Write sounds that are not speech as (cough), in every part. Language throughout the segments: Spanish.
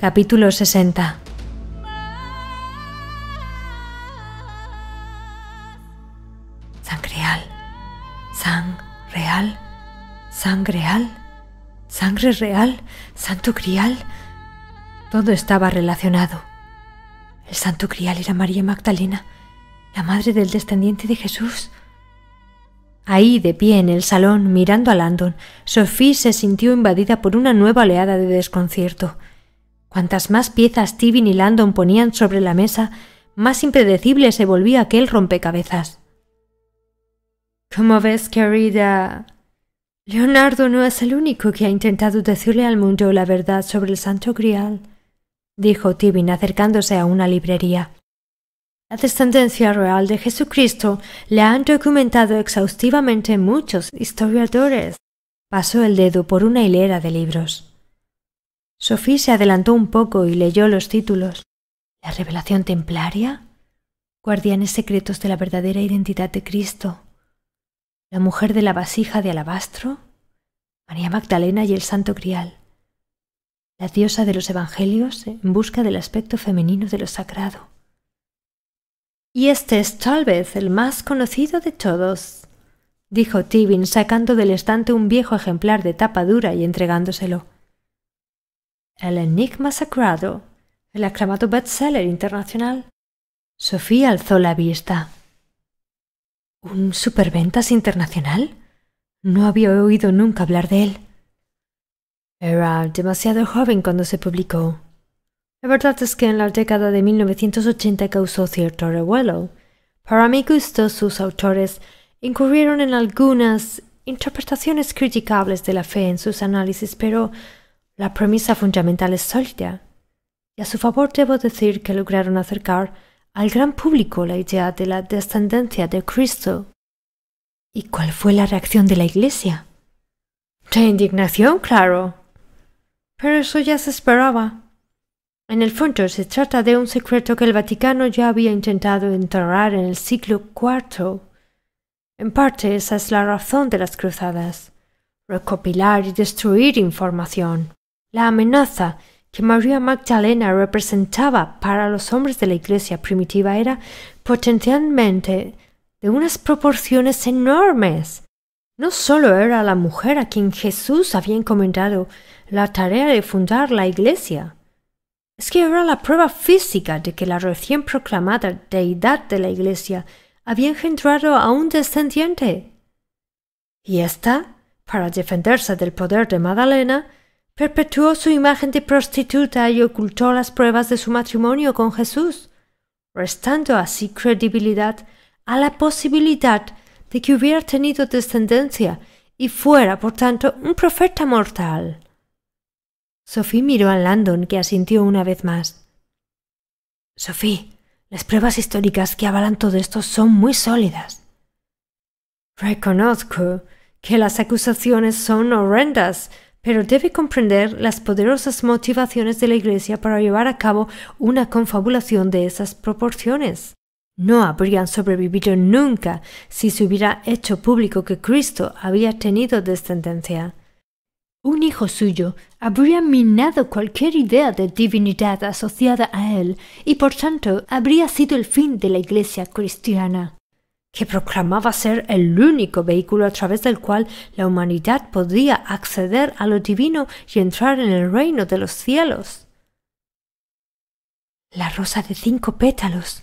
Capítulo 60 Sangreal, sangreal, sangreal, sangre real, santo crial. Todo estaba relacionado. El santo crial era María Magdalena, la madre del descendiente de Jesús. Ahí, de pie en el salón, mirando a Landon, Sophie se sintió invadida por una nueva oleada de desconcierto. Cuantas más piezas Tibin y Landon ponían sobre la mesa, más impredecible se volvía aquel rompecabezas. Como ves, querida? Leonardo no es el único que ha intentado decirle al mundo la verdad sobre el Santo Grial, dijo Tibin acercándose a una librería. La descendencia real de Jesucristo le han documentado exhaustivamente muchos historiadores. Pasó el dedo por una hilera de libros. Sophie se adelantó un poco y leyó los títulos. La revelación templaria, guardianes secretos de la verdadera identidad de Cristo, la mujer de la vasija de alabastro, María Magdalena y el Santo Crial, la diosa de los evangelios en busca del aspecto femenino de lo sagrado. Y este es tal vez el más conocido de todos, dijo Tibin sacando del estante un viejo ejemplar de tapa dura y entregándoselo. El Enigma Sagrado, el aclamado bestseller internacional. Sofía alzó la vista. ¿Un superventas internacional? No había oído nunca hablar de él. Era demasiado joven cuando se publicó. La verdad es que en la década de 1980 causó cierto revuelo. Para mi gusto, sus autores incurrieron en algunas interpretaciones criticables de la fe en sus análisis, pero la premisa fundamental es sólida, y a su favor debo decir que lograron acercar al gran público la idea de la descendencia de Cristo. ¿Y cuál fue la reacción de la Iglesia? De indignación, claro. Pero eso ya se esperaba. En el fondo se trata de un secreto que el Vaticano ya había intentado enterrar en el siglo IV. En parte esa es la razón de las cruzadas recopilar y destruir información. La amenaza que María Magdalena representaba para los hombres de la iglesia primitiva era potencialmente de unas proporciones enormes. No solo era la mujer a quien Jesús había encomendado la tarea de fundar la iglesia, es que era la prueba física de que la recién proclamada deidad de la iglesia había engendrado a un descendiente. Y ésta, para defenderse del poder de Magdalena, perpetuó su imagen de prostituta y ocultó las pruebas de su matrimonio con Jesús, restando así credibilidad a la posibilidad de que hubiera tenido descendencia y fuera, por tanto, un profeta mortal. Sophie miró a Landon, que asintió una vez más. Sophie, las pruebas históricas que avalan todo esto son muy sólidas. Reconozco que las acusaciones son horrendas, pero debe comprender las poderosas motivaciones de la Iglesia para llevar a cabo una confabulación de esas proporciones. No habrían sobrevivido nunca si se hubiera hecho público que Cristo había tenido descendencia. Un hijo suyo habría minado cualquier idea de divinidad asociada a él y por tanto habría sido el fin de la Iglesia cristiana que proclamaba ser el único vehículo a través del cual la humanidad podía acceder a lo divino y entrar en el reino de los cielos. La rosa de cinco pétalos,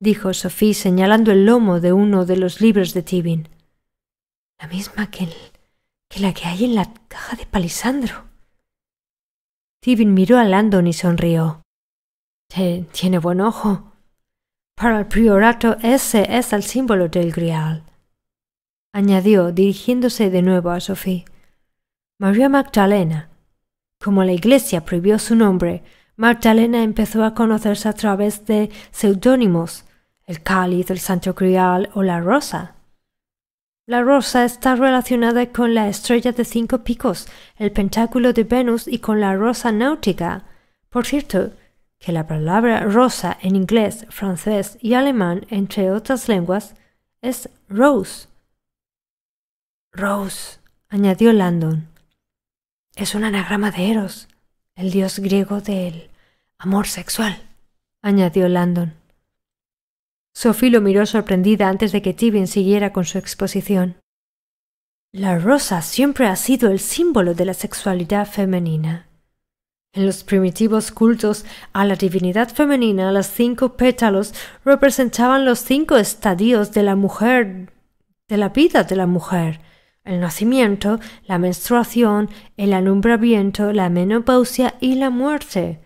dijo Sophie señalando el lomo de uno de los libros de Tibin. La misma que, el, que la que hay en la caja de Palisandro. Tibin miró a Landon y sonrió. Tiene buen ojo, para el priorato ese es el símbolo del grial, añadió, dirigiéndose de nuevo a Sofía. María Magdalena. Como la iglesia prohibió su nombre, Magdalena empezó a conocerse a través de seudónimos, el cáliz, el santo grial o la rosa. La rosa está relacionada con la estrella de cinco picos, el pentáculo de Venus y con la rosa náutica. Por cierto, que la palabra rosa en inglés, francés y alemán, entre otras lenguas, es rose. Rose, añadió Landon, es un anagrama de Eros, el dios griego del amor sexual, añadió Landon. Sophie lo miró sorprendida antes de que Tibin siguiera con su exposición. La rosa siempre ha sido el símbolo de la sexualidad femenina, en los primitivos cultos a la divinidad femenina, las cinco pétalos representaban los cinco estadios de la mujer, de la vida de la mujer. El nacimiento, la menstruación, el alumbramiento, la menopausia y la muerte.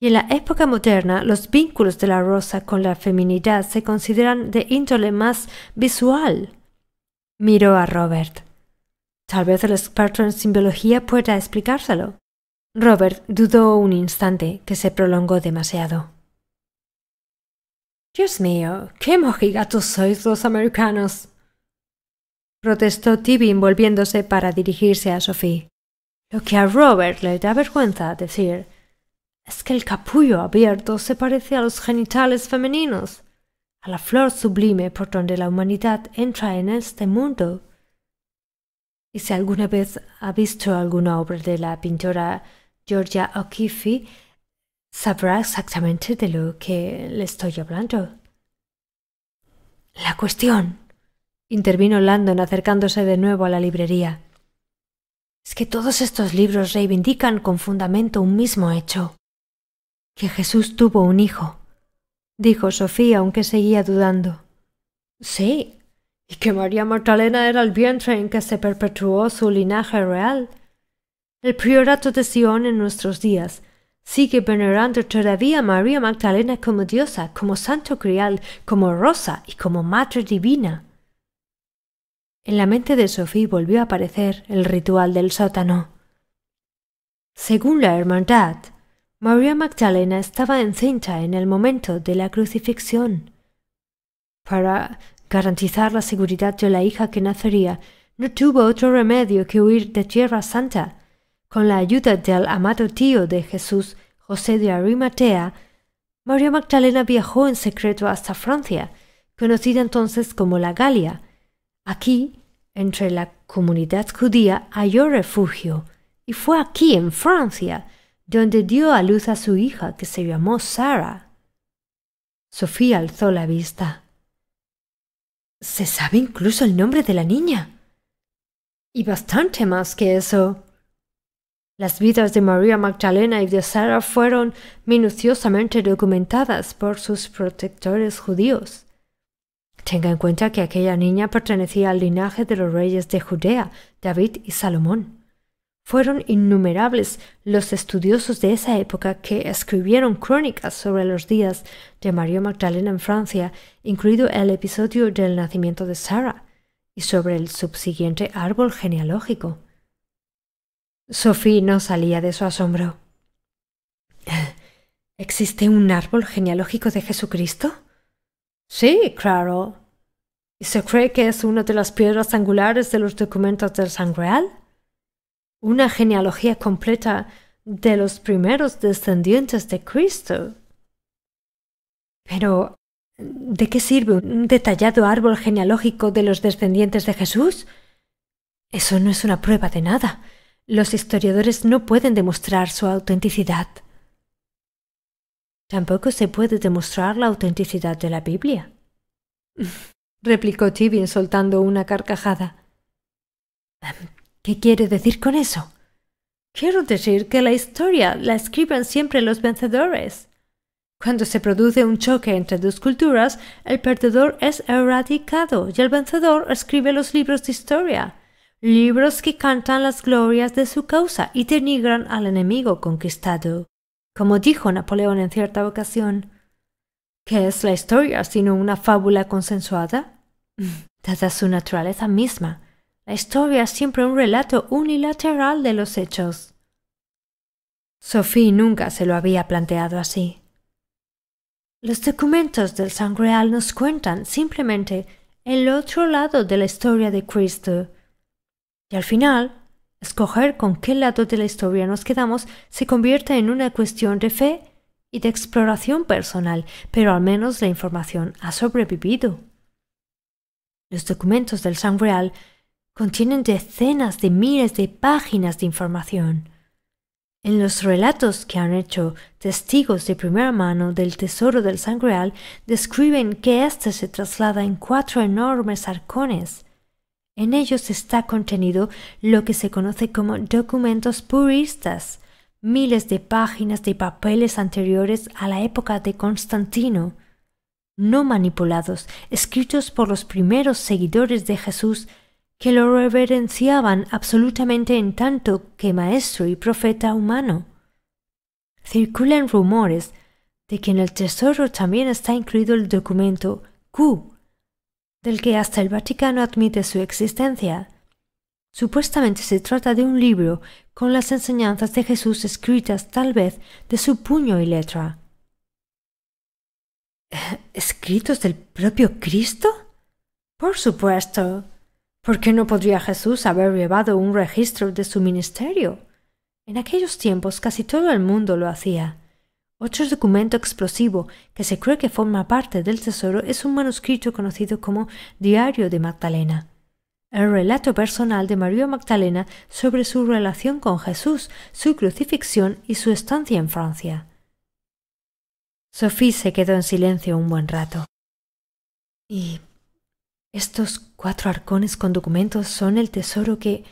Y en la época moderna, los vínculos de la rosa con la feminidad se consideran de índole más visual. Miró a Robert. Tal vez el experto en simbología pueda explicárselo. Robert dudó un instante que se prolongó demasiado. Dios mío, qué mojigatos sois los americanos. protestó Tibin volviéndose para dirigirse a Sophie. Lo que a Robert le da vergüenza decir es que el capullo abierto se parece a los genitales femeninos, a la flor sublime por donde la humanidad entra en este mundo. Y si alguna vez ha visto alguna obra de la pintora Georgia O'Keeffe sabrá exactamente de lo que le estoy hablando. La cuestión, intervino Landon acercándose de nuevo a la librería, es que todos estos libros reivindican con fundamento un mismo hecho. Que Jesús tuvo un hijo, dijo Sofía, aunque seguía dudando. Sí, y que María Magdalena era el vientre en que se perpetuó su linaje real el priorato de Sion en nuestros días sigue venerando todavía a María Magdalena como diosa, como santo crial, como rosa y como madre divina. En la mente de Sophie volvió a aparecer el ritual del sótano. Según la hermandad, María Magdalena estaba encinta en el momento de la crucifixión. Para garantizar la seguridad de la hija que nacería, no tuvo otro remedio que huir de Tierra Santa, con la ayuda del amado tío de Jesús, José de Arimatea, María Magdalena viajó en secreto hasta Francia, conocida entonces como la Galia. Aquí, entre la comunidad judía, halló refugio, y fue aquí, en Francia, donde dio a luz a su hija, que se llamó Sara. Sofía alzó la vista. Se sabe incluso el nombre de la niña. Y bastante más que eso. Las vidas de María Magdalena y de Sara fueron minuciosamente documentadas por sus protectores judíos. Tenga en cuenta que aquella niña pertenecía al linaje de los reyes de Judea, David y Salomón. Fueron innumerables los estudiosos de esa época que escribieron crónicas sobre los días de María Magdalena en Francia, incluido el episodio del nacimiento de Sara, y sobre el subsiguiente árbol genealógico. Sophie no salía de su asombro. (gasps) ¿Existe un árbol genealógico de Jesucristo? Sí, claro. ¿Y se cree que es una de las piedras angulares de los documentos del Sangreal? Una genealogía completa de los primeros descendientes de Cristo. Pero, ¿de qué sirve un detallado árbol genealógico de los descendientes de Jesús? Eso no es una prueba de nada los historiadores no pueden demostrar su autenticidad. Tampoco se puede demostrar la autenticidad de la Biblia, (laughs) replicó Tibin soltando una carcajada. Em, ¿Qué quiere decir con eso? Quiero decir que la historia la escriben siempre los vencedores. Cuando se produce un choque entre dos culturas, el perdedor es erradicado y el vencedor escribe los libros de historia libros que cantan las glorias de su causa y denigran al enemigo conquistado. Como dijo Napoleón en cierta ocasión, ¿qué es la historia sino una fábula consensuada? (laughs) Dada su naturaleza misma, la historia es siempre un relato unilateral de los hechos. Sophie nunca se lo había planteado así. Los documentos del Sangreal nos cuentan simplemente el otro lado de la historia de Cristo, y al final, escoger con qué lado de la historia nos quedamos se convierte en una cuestión de fe y de exploración personal, pero al menos la información ha sobrevivido. Los documentos del Sangreal contienen decenas de miles de páginas de información. En los relatos que han hecho testigos de primera mano del tesoro del Sangreal describen que éste se traslada en cuatro enormes arcones, en ellos está contenido lo que se conoce como documentos puristas, miles de páginas de papeles anteriores a la época de Constantino, no manipulados, escritos por los primeros seguidores de Jesús, que lo reverenciaban absolutamente en tanto que maestro y profeta humano. Circulan rumores de que en el tesoro también está incluido el documento Q, del que hasta el Vaticano admite su existencia. Supuestamente se trata de un libro con las enseñanzas de Jesús escritas tal vez de su puño y letra. ¿Escritos del propio Cristo? Por supuesto. ¿Por qué no podría Jesús haber llevado un registro de su ministerio? En aquellos tiempos casi todo el mundo lo hacía. Otro documento explosivo que se cree que forma parte del tesoro es un manuscrito conocido como Diario de Magdalena. El relato personal de María Magdalena sobre su relación con Jesús, su crucifixión y su estancia en Francia. Sophie se quedó en silencio un buen rato. ¿Y estos cuatro arcones con documentos son el tesoro que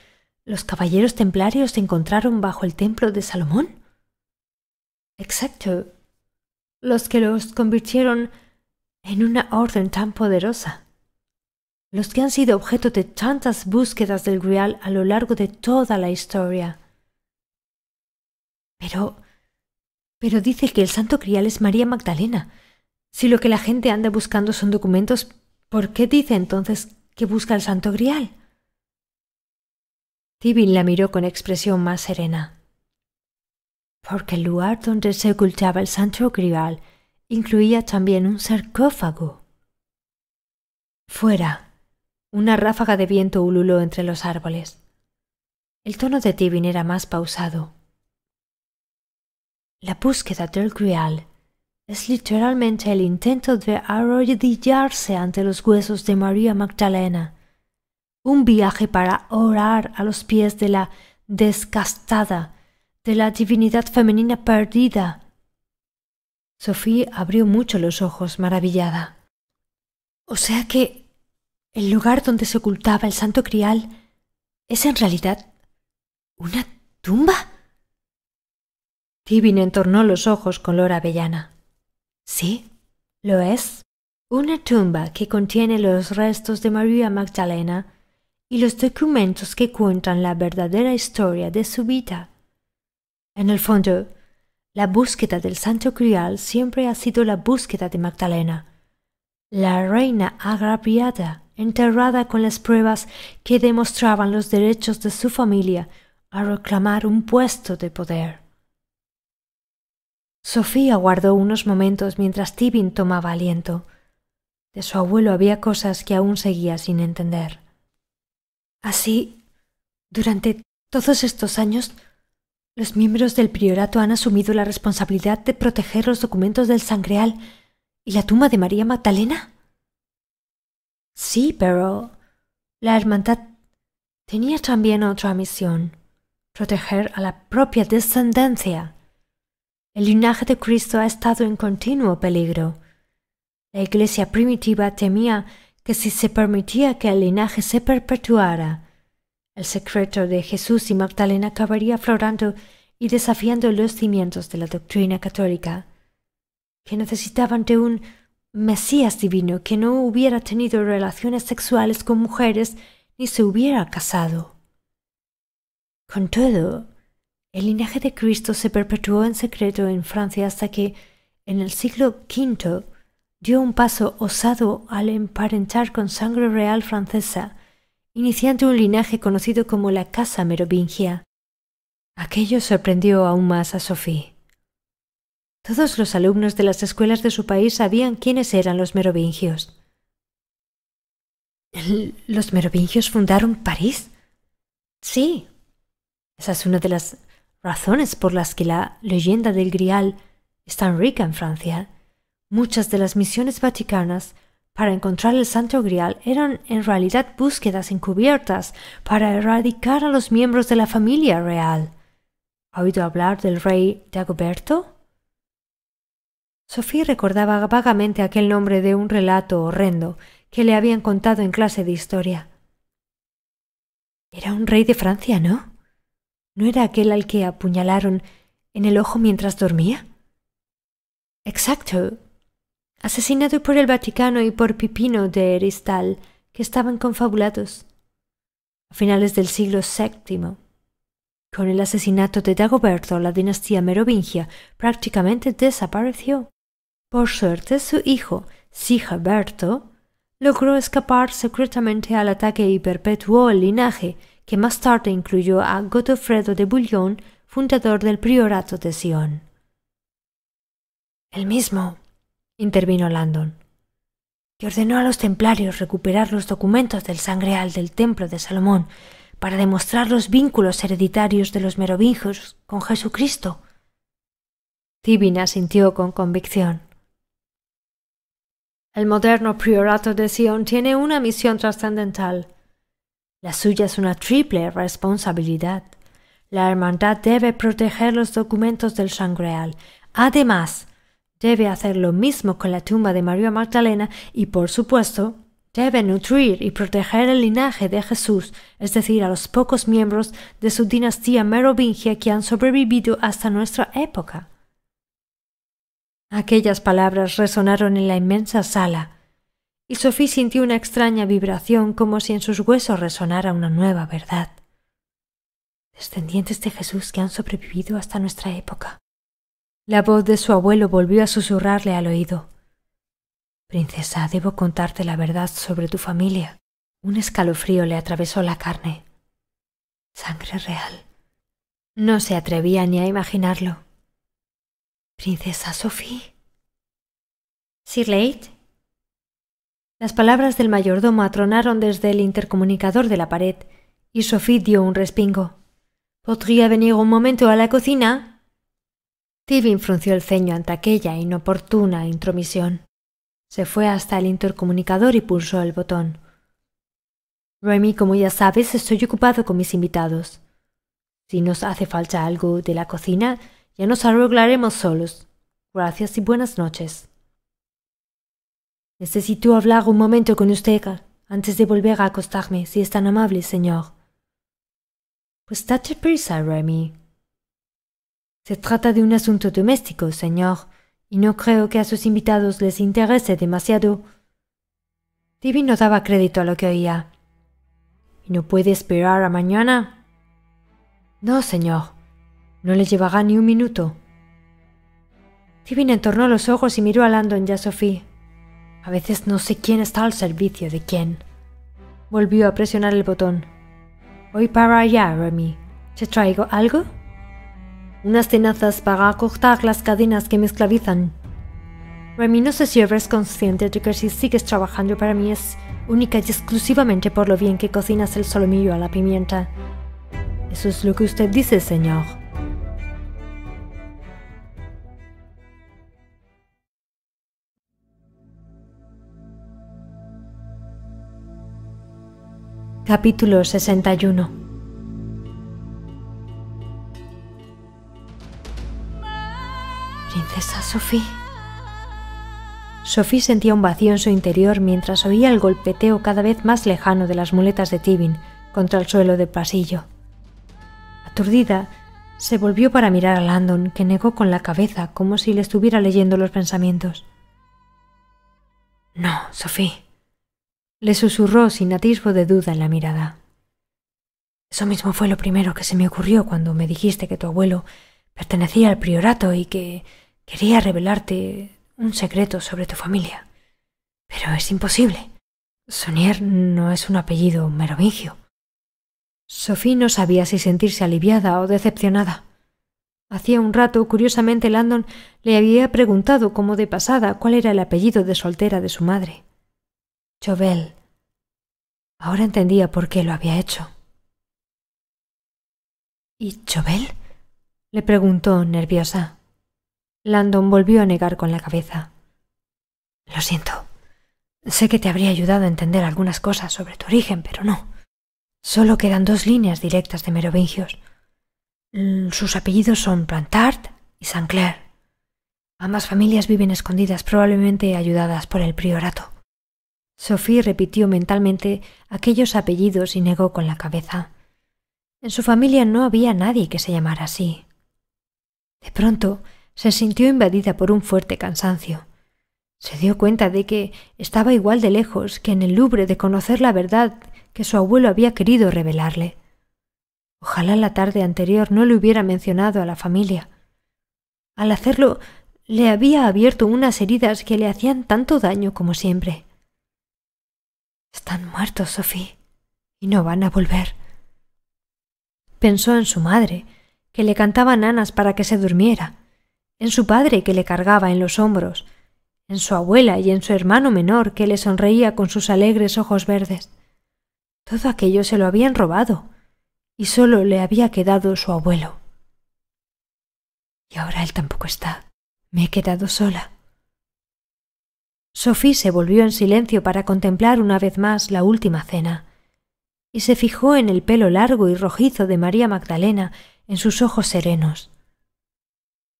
los caballeros templarios encontraron bajo el templo de Salomón? excepto Los que los convirtieron en una orden tan poderosa. Los que han sido objeto de tantas búsquedas del Grial a lo largo de toda la historia. Pero. Pero dice que el santo Grial es María Magdalena. Si lo que la gente anda buscando son documentos, ¿por qué dice entonces que busca el santo Grial? Tibin la miró con expresión más serena porque el lugar donde se ocultaba el santo grial incluía también un sarcófago. Fuera. Una ráfaga de viento ululó entre los árboles. El tono de Tibin era más pausado. La búsqueda del grial es literalmente el intento de arrodillarse ante los huesos de María Magdalena, un viaje para orar a los pies de la descastada de la divinidad femenina perdida. Sofía abrió mucho los ojos, maravillada. O sea que el lugar donde se ocultaba el santo crial es en realidad una tumba. Tibin entornó los ojos con lora avellana. Sí, lo es. Una tumba que contiene los restos de María Magdalena y los documentos que cuentan la verdadera historia de su vida. En el fondo, la búsqueda del santo crial siempre ha sido la búsqueda de Magdalena, la reina agraviada, enterrada con las pruebas que demostraban los derechos de su familia a reclamar un puesto de poder. Sofía guardó unos momentos mientras Tibin tomaba aliento. De su abuelo había cosas que aún seguía sin entender. Así, durante todos estos años, los miembros del priorato han asumido la responsabilidad de proteger los documentos del Sangreal y la tumba de María Magdalena. Sí, pero la hermandad tenía también otra misión, proteger a la propia descendencia. El linaje de Cristo ha estado en continuo peligro. La iglesia primitiva temía que si se permitía que el linaje se perpetuara, el secreto de Jesús y Magdalena acabaría aflorando y desafiando los cimientos de la doctrina católica, que necesitaban de un Mesías divino que no hubiera tenido relaciones sexuales con mujeres ni se hubiera casado. Con todo, el linaje de Cristo se perpetuó en secreto en Francia hasta que, en el siglo V, dio un paso osado al emparentar con sangre real francesa iniciando un linaje conocido como la Casa Merovingia. Aquello sorprendió aún más a Sophie. Todos los alumnos de las escuelas de su país sabían quiénes eran los merovingios. ¿Los merovingios fundaron París? Sí. Esa es una de las razones por las que la leyenda del Grial es tan rica en Francia. Muchas de las misiones vaticanas para encontrar el Santo Grial eran en realidad búsquedas encubiertas para erradicar a los miembros de la familia real. ¿Ha oído hablar del rey Dagoberto? Sophie recordaba vagamente aquel nombre de un relato horrendo que le habían contado en clase de historia. Era un rey de Francia, ¿no? ¿No era aquel al que apuñalaron en el ojo mientras dormía? Exacto, asesinado por el Vaticano y por Pipino de Eristal, que estaban confabulados. A finales del siglo VII, con el asesinato de Dagoberto, la dinastía merovingia prácticamente desapareció. Por suerte, su hijo, Sigeberto, logró escapar secretamente al ataque y perpetuó el linaje, que más tarde incluyó a Godofredo de Bouillon, fundador del priorato de Sion. El mismo, intervino Landon, que ordenó a los templarios recuperar los documentos del sangreal del templo de Salomón para demostrar los vínculos hereditarios de los merovingios con Jesucristo. Tibin sintió con convicción. El moderno priorato de Sion tiene una misión trascendental. La suya es una triple responsabilidad. La hermandad debe proteger los documentos del Sangreal. Además, debe hacer lo mismo con la tumba de María Magdalena y, por supuesto, debe nutrir y proteger el linaje de Jesús, es decir, a los pocos miembros de su dinastía merovingia que han sobrevivido hasta nuestra época. Aquellas palabras resonaron en la inmensa sala, y Sofía sintió una extraña vibración como si en sus huesos resonara una nueva verdad. Descendientes de Jesús que han sobrevivido hasta nuestra época. La voz de su abuelo volvió a susurrarle al oído. Princesa, debo contarte la verdad sobre tu familia. Un escalofrío le atravesó la carne. Sangre real. No se atrevía ni a imaginarlo. Princesa Sophie. Sir Las palabras del mayordomo atronaron desde el intercomunicador de la pared y Sophie dio un respingo. ¿Podría venir un momento a la cocina? frunció el ceño ante aquella inoportuna intromisión. Se fue hasta el intercomunicador y pulsó el botón. Remy, como ya sabes, estoy ocupado con mis invitados. Si nos hace falta algo de la cocina, ya nos arreglaremos solos. Gracias y buenas noches. Necesito hablar un momento con usted ah, antes de volver a acostarme, si es tan amable, señor. Pues date prisa, Remy, se trata de un asunto doméstico, señor, y no creo que a sus invitados les interese demasiado. Tibby no daba crédito a lo que oía. ¿Y no puede esperar a mañana? No, señor. No le llevará ni un minuto. Tibin entornó los ojos y miró a Landon y a Sophie. A veces no sé quién está al servicio de quién. Volvió a presionar el botón. Voy para allá, Remy. ¿Te traigo algo? unas tenazas para cortar las cadenas que me esclavizan. mí no sé si eres consciente de que si sigues trabajando para mí es única y exclusivamente por lo bien que cocinas el solomillo a la pimienta. Eso es lo que usted dice, señor. Capítulo 61 Esa Sophie. Sophie sentía un vacío en su interior mientras oía el golpeteo cada vez más lejano de las muletas de Tibin contra el suelo del pasillo. Aturdida, se volvió para mirar a Landon, que negó con la cabeza como si le estuviera leyendo los pensamientos. No, Sophie, le susurró sin atisbo de duda en la mirada. Eso mismo fue lo primero que se me ocurrió cuando me dijiste que tu abuelo pertenecía al priorato y que Quería revelarte un secreto sobre tu familia, pero es imposible. Sonier no es un apellido merovingio. Sophie no sabía si sentirse aliviada o decepcionada. Hacía un rato, curiosamente, Landon le había preguntado como de pasada cuál era el apellido de soltera de su madre. Chauvel. Ahora entendía por qué lo había hecho. ¿Y Chauvel? le preguntó nerviosa. Landon volvió a negar con la cabeza. Lo siento. Sé que te habría ayudado a entender algunas cosas sobre tu origen, pero no. Solo quedan dos líneas directas de merovingios. Mm, sus apellidos son Plantard y Saint Clair. Ambas familias viven escondidas, probablemente ayudadas por el priorato. Sophie repitió mentalmente aquellos apellidos y negó con la cabeza. En su familia no había nadie que se llamara así. De pronto, se sintió invadida por un fuerte cansancio. Se dio cuenta de que estaba igual de lejos que en el lubre de conocer la verdad que su abuelo había querido revelarle. Ojalá la tarde anterior no le hubiera mencionado a la familia. Al hacerlo, le había abierto unas heridas que le hacían tanto daño como siempre. Están muertos, Sophie, y no van a volver. Pensó en su madre, que le cantaba nanas para que se durmiera, en su padre que le cargaba en los hombros, en su abuela y en su hermano menor que le sonreía con sus alegres ojos verdes. Todo aquello se lo habían robado y sólo le había quedado su abuelo. Y ahora él tampoco está. Me he quedado sola. Sophie se volvió en silencio para contemplar una vez más la última cena, y se fijó en el pelo largo y rojizo de María Magdalena, en sus ojos serenos.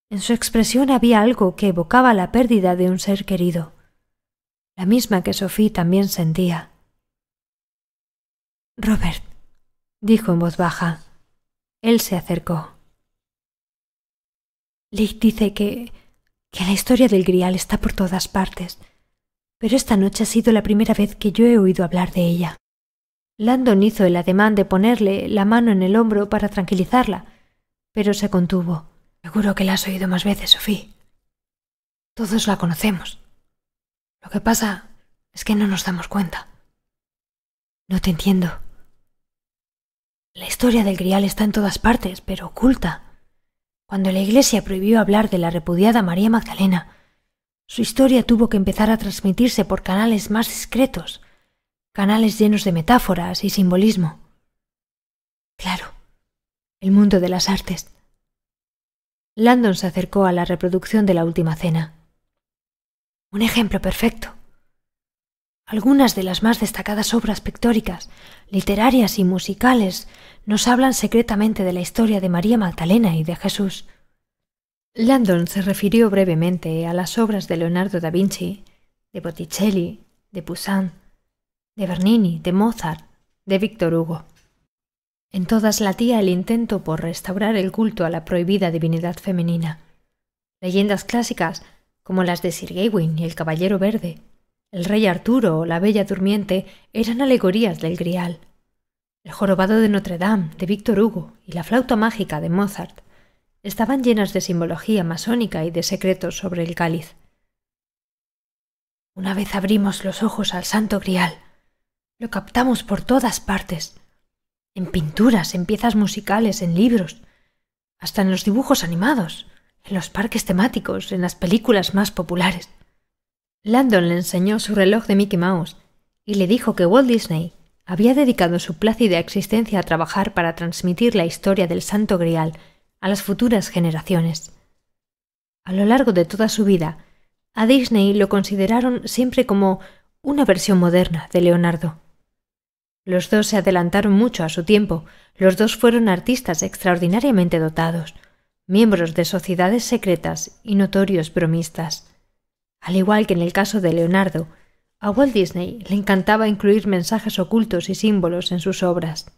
En su expresión había algo que evocaba la pérdida de un ser querido, la misma que Sophie también sentía. Robert, dijo en voz baja. Él se acercó. Lick dice que que la historia del Grial está por todas partes, pero esta noche ha sido la primera vez que yo he oído hablar de ella. Landon hizo el ademán de ponerle la mano en el hombro para tranquilizarla, pero se contuvo. Seguro que la has oído más veces, Sofía. Todos la conocemos. Lo que pasa es que no nos damos cuenta. No te entiendo. La historia del grial está en todas partes, pero oculta. Cuando la Iglesia prohibió hablar de la repudiada María Magdalena, su historia tuvo que empezar a transmitirse por canales más discretos, canales llenos de metáforas y simbolismo. Claro, el mundo de las artes. Landon se acercó a la reproducción de la última cena. Un ejemplo perfecto. Algunas de las más destacadas obras pictóricas, literarias y musicales nos hablan secretamente de la historia de María Magdalena y de Jesús. Landon se refirió brevemente a las obras de Leonardo da Vinci, de Botticelli, de Poussin, de Bernini, de Mozart, de Víctor Hugo. En todas latía el intento por restaurar el culto a la prohibida divinidad femenina. Leyendas clásicas, como las de Sir Gawain y el Caballero Verde, el Rey Arturo o la Bella Durmiente, eran alegorías del Grial. El jorobado de Notre Dame de Víctor Hugo y la flauta mágica de Mozart estaban llenas de simbología masónica y de secretos sobre el cáliz. Una vez abrimos los ojos al Santo Grial, lo captamos por todas partes en pinturas, en piezas musicales, en libros, hasta en los dibujos animados, en los parques temáticos, en las películas más populares. Landon le enseñó su reloj de Mickey Mouse y le dijo que Walt Disney había dedicado su plácida existencia a trabajar para transmitir la historia del Santo Grial a las futuras generaciones. A lo largo de toda su vida, a Disney lo consideraron siempre como una versión moderna de Leonardo. Los dos se adelantaron mucho a su tiempo, los dos fueron artistas extraordinariamente dotados, miembros de sociedades secretas y notorios bromistas. Al igual que en el caso de Leonardo, a Walt Disney le encantaba incluir mensajes ocultos y símbolos en sus obras.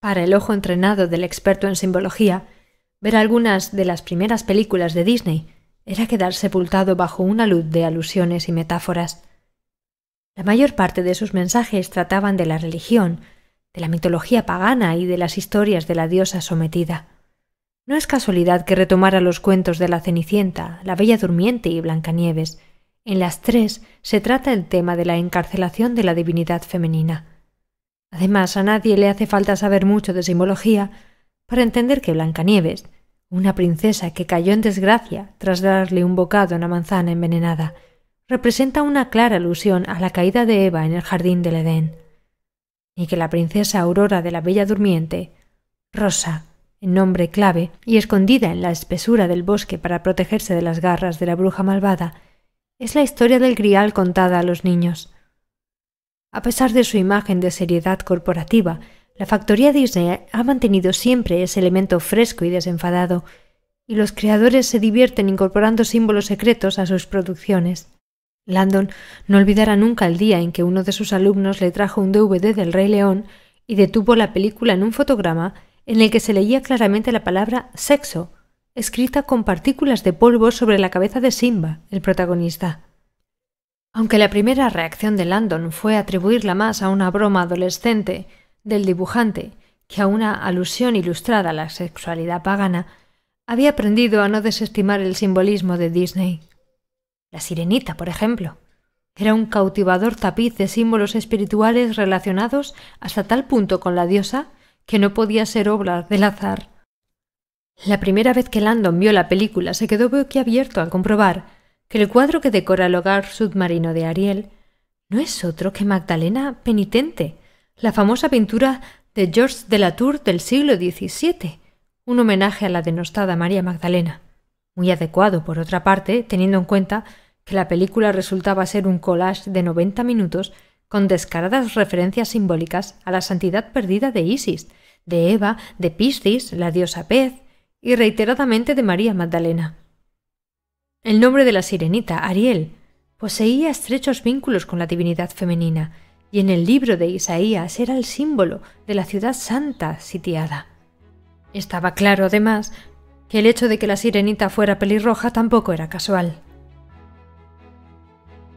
Para el ojo entrenado del experto en simbología, ver algunas de las primeras películas de Disney era quedar sepultado bajo una luz de alusiones y metáforas. La mayor parte de sus mensajes trataban de la religión, de la mitología pagana y de las historias de la diosa sometida. No es casualidad que retomara los cuentos de la Cenicienta, la Bella Durmiente y Blancanieves. En las tres se trata el tema de la encarcelación de la divinidad femenina. Además, a nadie le hace falta saber mucho de simbología para entender que Blancanieves, una princesa que cayó en desgracia tras darle un bocado a una manzana envenenada, representa una clara alusión a la caída de Eva en el jardín del Edén, y que la princesa Aurora de la Bella Durmiente, Rosa, en nombre clave, y escondida en la espesura del bosque para protegerse de las garras de la bruja malvada, es la historia del grial contada a los niños. A pesar de su imagen de seriedad corporativa, la factoría Disney ha mantenido siempre ese elemento fresco y desenfadado, y los creadores se divierten incorporando símbolos secretos a sus producciones. Landon no olvidará nunca el día en que uno de sus alumnos le trajo un DVD del Rey León y detuvo la película en un fotograma en el que se leía claramente la palabra sexo, escrita con partículas de polvo sobre la cabeza de Simba, el protagonista. Aunque la primera reacción de Landon fue atribuirla más a una broma adolescente del dibujante que a una alusión ilustrada a la sexualidad pagana, había aprendido a no desestimar el simbolismo de Disney. La sirenita, por ejemplo. Era un cautivador tapiz de símbolos espirituales relacionados hasta tal punto con la diosa que no podía ser obra del azar. La primera vez que Landon vio la película se quedó boquiabierto al comprobar que el cuadro que decora el hogar submarino de Ariel no es otro que Magdalena Penitente, la famosa pintura de Georges de La Tour del siglo XVII, un homenaje a la denostada María Magdalena. Muy adecuado, por otra parte, teniendo en cuenta que la película resultaba ser un collage de 90 minutos con descaradas referencias simbólicas a la santidad perdida de Isis, de Eva, de Piscis, la diosa pez, y reiteradamente de María Magdalena. El nombre de la sirenita, Ariel, poseía estrechos vínculos con la divinidad femenina, y en el libro de Isaías era el símbolo de la ciudad santa sitiada. Estaba claro, además, que el hecho de que la sirenita fuera pelirroja tampoco era casual.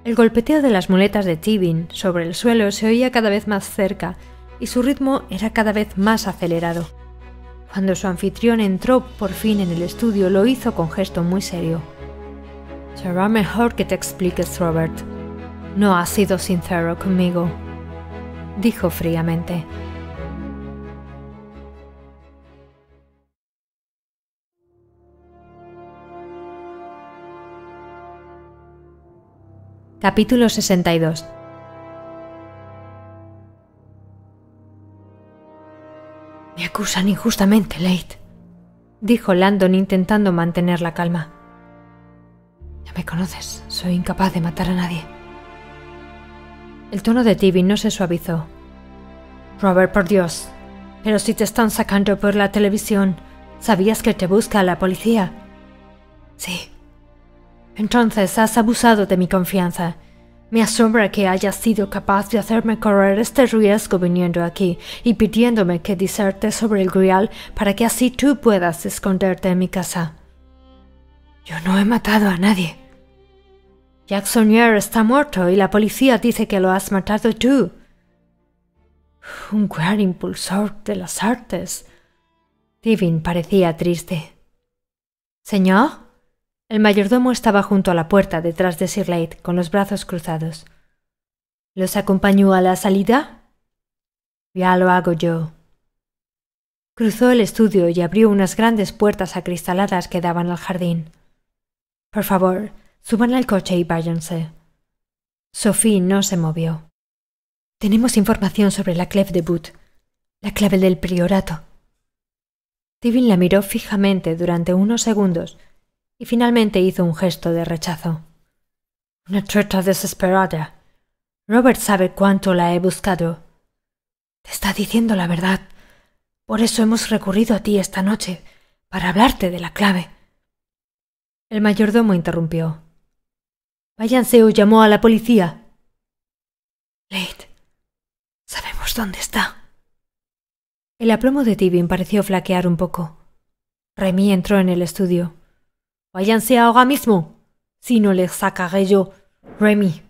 El golpeteo de las muletas de Tibin sobre el suelo se oía cada vez más cerca y su ritmo era cada vez más acelerado. Cuando su anfitrión entró por fin en el estudio, lo hizo con gesto muy serio. Será mejor que te expliques, Robert. No has sido sincero conmigo, dijo fríamente. Capítulo 62 Me acusan injustamente, Late, dijo Landon intentando mantener la calma. Ya me conoces, soy incapaz de matar a nadie. El tono de Tibby no se suavizó. Robert, por Dios, pero si te están sacando por la televisión, ¿sabías que te busca la policía? Sí, entonces has abusado de mi confianza. Me asombra que hayas sido capaz de hacerme correr este riesgo viniendo aquí y pidiéndome que diserte sobre el grial para que así tú puedas esconderte en mi casa. Yo no he matado a nadie. Jacksonier está muerto y la policía dice que lo has matado tú. Un gran impulsor de las artes. Divin parecía triste. Señor, el mayordomo estaba junto a la puerta detrás de Sir Late, con los brazos cruzados. ¿Los acompañó a la salida? Ya lo hago yo. Cruzó el estudio y abrió unas grandes puertas acristaladas que daban al jardín. Por favor, suban al coche y váyanse. Sophie no se movió. Tenemos información sobre la clef de Boot, la clave del priorato. Tivin la miró fijamente durante unos segundos y finalmente hizo un gesto de rechazo. Una treta desesperada. Robert sabe cuánto la he buscado. Te está diciendo la verdad. Por eso hemos recurrido a ti esta noche, para hablarte de la clave. El mayordomo interrumpió. Váyanse o llamó a la policía. Late, sabemos dónde está. El aplomo de Tibin pareció flaquear un poco. Remy entró en el estudio. Váyanse ahora mismo. Si no les sacaré yo. Remy.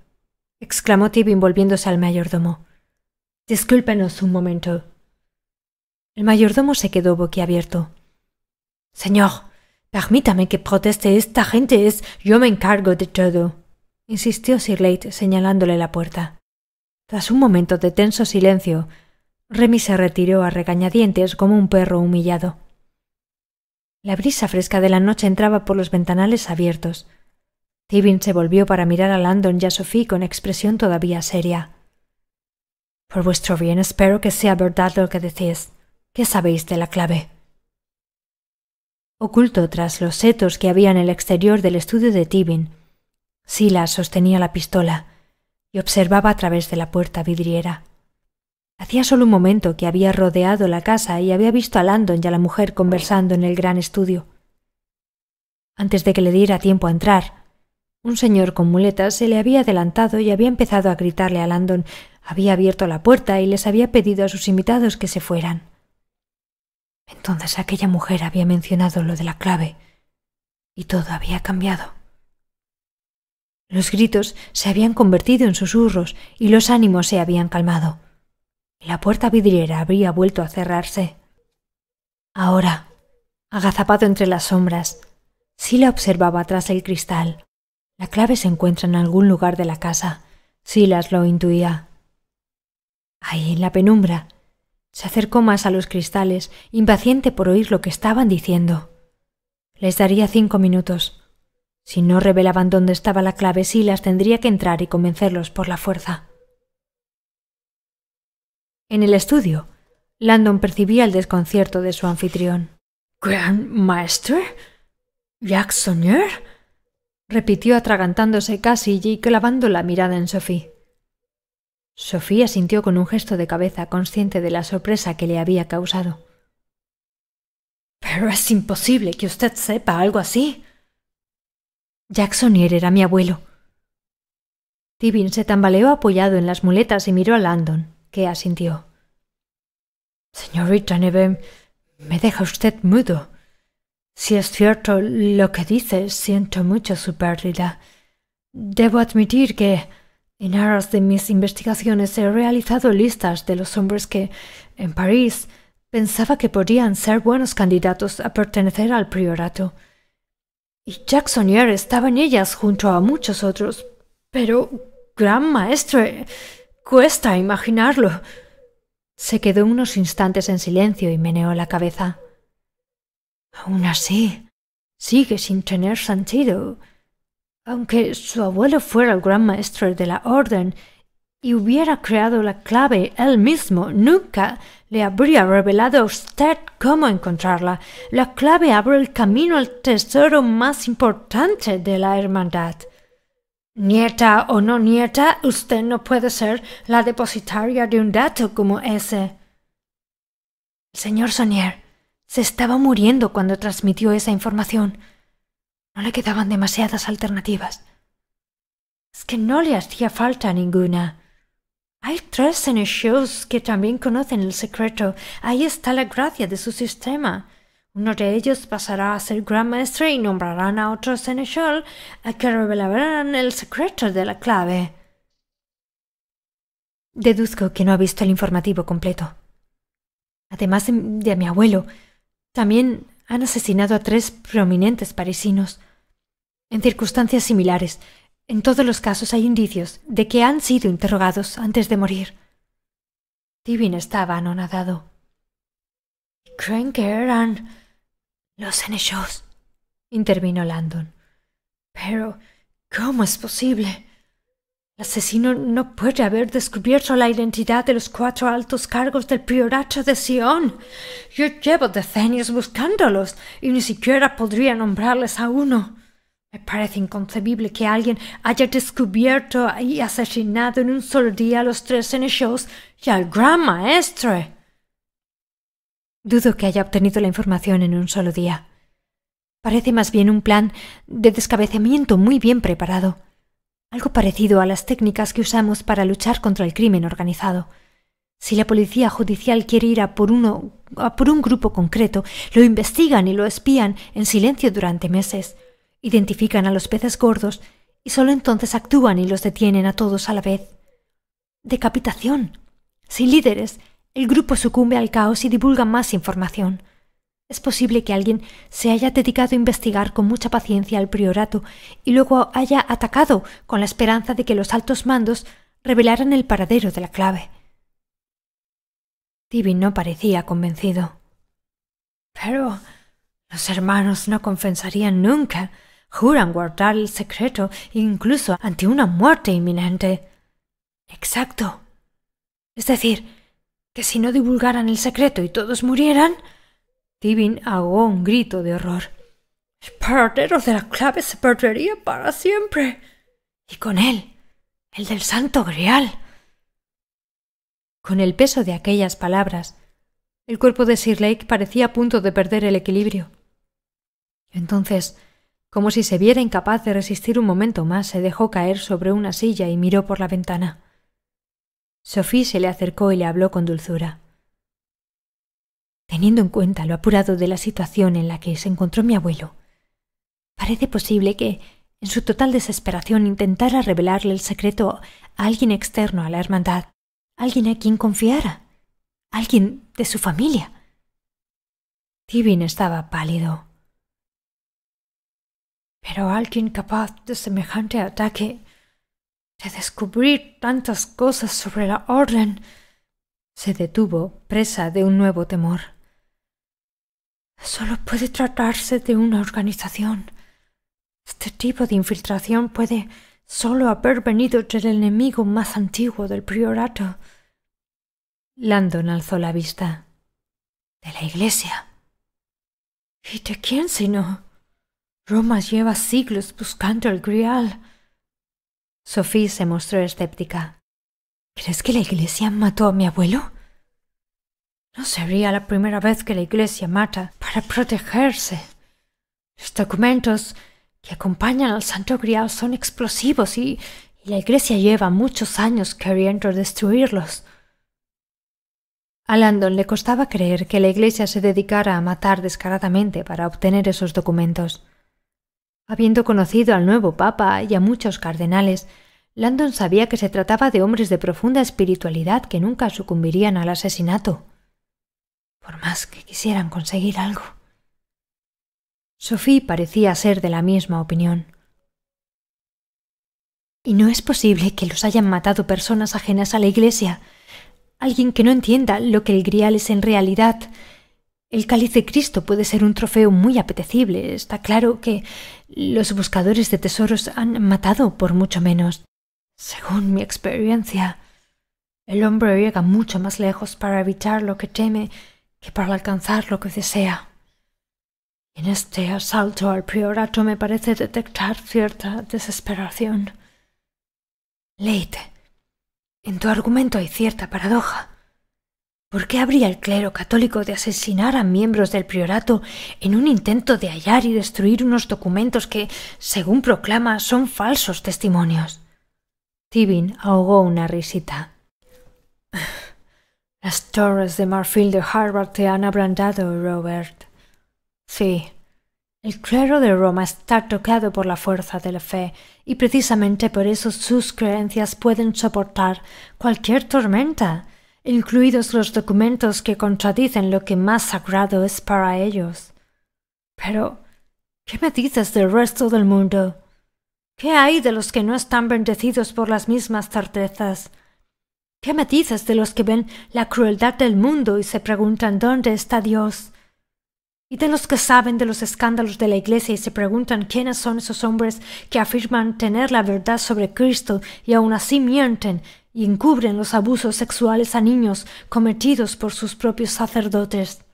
exclamó Tibin volviéndose al mayordomo. Discúlpenos un momento. El mayordomo se quedó boquiabierto. Señor, permítame que proteste. Esta gente es. Yo me encargo de todo. insistió Sir Late, señalándole la puerta. Tras un momento de tenso silencio, Remy se retiró a regañadientes como un perro humillado. La brisa fresca de la noche entraba por los ventanales abiertos. Tibin se volvió para mirar a Landon y a Sophie con expresión todavía seria. Por vuestro bien espero que sea verdad lo que decís. ¿Qué sabéis de la clave? Oculto tras los setos que había en el exterior del estudio de Tibin, Silas sostenía la pistola y observaba a través de la puerta vidriera. Hacía solo un momento que había rodeado la casa y había visto a Landon y a la mujer conversando en el gran estudio. Antes de que le diera tiempo a entrar, un señor con muletas se le había adelantado y había empezado a gritarle a Landon. Había abierto la puerta y les había pedido a sus invitados que se fueran. Entonces aquella mujer había mencionado lo de la clave y todo había cambiado. Los gritos se habían convertido en susurros y los ánimos se habían calmado. La puerta vidriera habría vuelto a cerrarse. Ahora, agazapado entre las sombras, Silas observaba tras el cristal. La clave se encuentra en algún lugar de la casa. Silas lo intuía. Ahí, en la penumbra, se acercó más a los cristales, impaciente por oír lo que estaban diciendo. Les daría cinco minutos. Si no revelaban dónde estaba la clave, Silas tendría que entrar y convencerlos por la fuerza. En el estudio, Landon percibía el desconcierto de su anfitrión. Grand Master? Jacksonier? repitió atragantándose casi y clavando la mirada en Sophie. Sofía sintió con un gesto de cabeza consciente de la sorpresa que le había causado. Pero es imposible que usted sepa algo así. Jacksonier era mi abuelo. Tibin se tambaleó apoyado en las muletas y miró a Landon que asintió. Señorita Neve, me deja usted mudo. Si es cierto lo que dice, siento mucho su pérdida. Debo admitir que, en aras de mis investigaciones, he realizado listas de los hombres que, en París, pensaba que podían ser buenos candidatos a pertenecer al priorato. Y Jacksonier estaba en ellas junto a muchos otros. Pero, gran maestro... Cuesta imaginarlo. Se quedó unos instantes en silencio y meneó la cabeza. Aún así, sigue sin tener sentido. Aunque su abuelo fuera el gran maestro de la orden y hubiera creado la clave él mismo, nunca le habría revelado a usted cómo encontrarla. La clave abre el camino al tesoro más importante de la hermandad. Nieta o no nieta, usted no puede ser la depositaria de un dato como ese. El señor Sonier se estaba muriendo cuando transmitió esa información. No le quedaban demasiadas alternativas. Es que no le hacía falta ninguna. Hay tres en el que también conocen el secreto. Ahí está la gracia de su sistema. Uno de ellos pasará a ser gran maestre y nombrarán a otro seneschal a eh, que revelarán el secreto de la clave. Deduzco que no ha visto el informativo completo. Además de mi abuelo, también han asesinado a tres prominentes parisinos. En circunstancias similares, en todos los casos hay indicios de que han sido interrogados antes de morir. Divin estaba anonadado. Creen que eran los enejos», intervino Landon. Pero, ¿cómo es posible? El asesino no puede haber descubierto la identidad de los cuatro altos cargos del priorato de Sion. Yo llevo decenios buscándolos y ni siquiera podría nombrarles a uno. Me parece inconcebible que alguien haya descubierto y asesinado en un solo día a los tres shows y al gran maestre. Dudo que haya obtenido la información en un solo día. Parece más bien un plan de descabezamiento muy bien preparado, algo parecido a las técnicas que usamos para luchar contra el crimen organizado. Si la policía judicial quiere ir a por uno a por un grupo concreto, lo investigan y lo espían en silencio durante meses, identifican a los peces gordos y solo entonces actúan y los detienen a todos a la vez. Decapitación, sin líderes, el grupo sucumbe al caos y divulga más información. Es posible que alguien se haya dedicado a investigar con mucha paciencia al priorato y luego haya atacado con la esperanza de que los altos mandos revelaran el paradero de la clave. Tibi no parecía convencido. Pero los hermanos no confesarían nunca. Juran guardar el secreto incluso ante una muerte inminente. Exacto. Es decir, que si no divulgaran el secreto y todos murieran. Tibin ahogó un grito de horror. El paradero de la clave se perdería para siempre. Y con él, el del santo grial. Con el peso de aquellas palabras, el cuerpo de Sir Lake parecía a punto de perder el equilibrio. Entonces, como si se viera incapaz de resistir un momento más, se dejó caer sobre una silla y miró por la ventana. Sophie se le acercó y le habló con dulzura. Teniendo en cuenta lo apurado de la situación en la que se encontró mi abuelo, parece posible que, en su total desesperación, intentara revelarle el secreto a alguien externo a la hermandad, alguien a quien confiara, alguien de su familia. Tibin estaba pálido. Pero alguien capaz de semejante ataque de descubrir tantas cosas sobre la orden. Se detuvo, presa de un nuevo temor. Solo puede tratarse de una organización. Este tipo de infiltración puede solo haber venido del enemigo más antiguo del priorato. Landon alzó la vista. De la iglesia. ¿Y de quién sino? Roma lleva siglos buscando el grial. Sophie se mostró escéptica. ¿Crees que la Iglesia mató a mi abuelo? No sería la primera vez que la Iglesia mata para protegerse. Los documentos que acompañan al Santo Grial son explosivos y, la Iglesia lleva muchos años queriendo destruirlos. A Landon le costaba creer que la Iglesia se dedicara a matar descaradamente para obtener esos documentos. Habiendo conocido al nuevo Papa y a muchos cardenales, Landon sabía que se trataba de hombres de profunda espiritualidad que nunca sucumbirían al asesinato, por más que quisieran conseguir algo. Sophie parecía ser de la misma opinión. Y no es posible que los hayan matado personas ajenas a la Iglesia, alguien que no entienda lo que el grial es en realidad el cáliz de Cristo puede ser un trofeo muy apetecible. Está claro que los buscadores de tesoros han matado por mucho menos. Según mi experiencia, el hombre llega mucho más lejos para evitar lo que teme que para alcanzar lo que desea. En este asalto al priorato me parece detectar cierta desesperación. Leite, en tu argumento hay cierta paradoja. ¿Por qué habría el clero católico de asesinar a miembros del priorato en un intento de hallar y destruir unos documentos que, según proclama, son falsos testimonios? Tibin ahogó una risita. (sighs) Las torres de marfil de Harvard te han abrandado, Robert. Sí, el clero de Roma está tocado por la fuerza de la fe, y precisamente por eso sus creencias pueden soportar cualquier tormenta incluidos los documentos que contradicen lo que más sagrado es para ellos. Pero, ¿qué me dices del resto del mundo? ¿Qué hay de los que no están bendecidos por las mismas certezas? ¿Qué me dices de los que ven la crueldad del mundo y se preguntan dónde está Dios? y de los que saben de los escándalos de la Iglesia y se preguntan quiénes son esos hombres que afirman tener la verdad sobre Cristo y aun así mienten y encubren los abusos sexuales a niños cometidos por sus propios sacerdotes.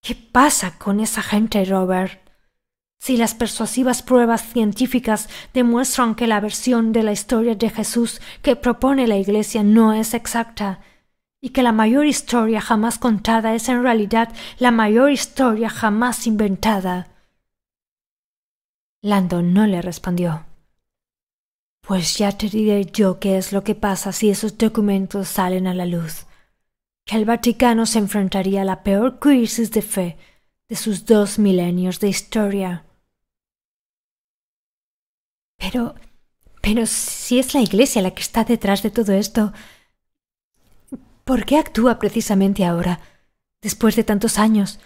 ¿Qué pasa con esa gente, Robert? Si las persuasivas pruebas científicas demuestran que la versión de la historia de Jesús que propone la Iglesia no es exacta, y que la mayor historia jamás contada es en realidad la mayor historia jamás inventada. Landon no le respondió. Pues ya te diré yo qué es lo que pasa si esos documentos salen a la luz. Que el Vaticano se enfrentaría a la peor crisis de fe de sus dos milenios de historia. Pero... pero si es la Iglesia la que está detrás de todo esto, ¿Por qué actúa precisamente ahora, después de tantos años?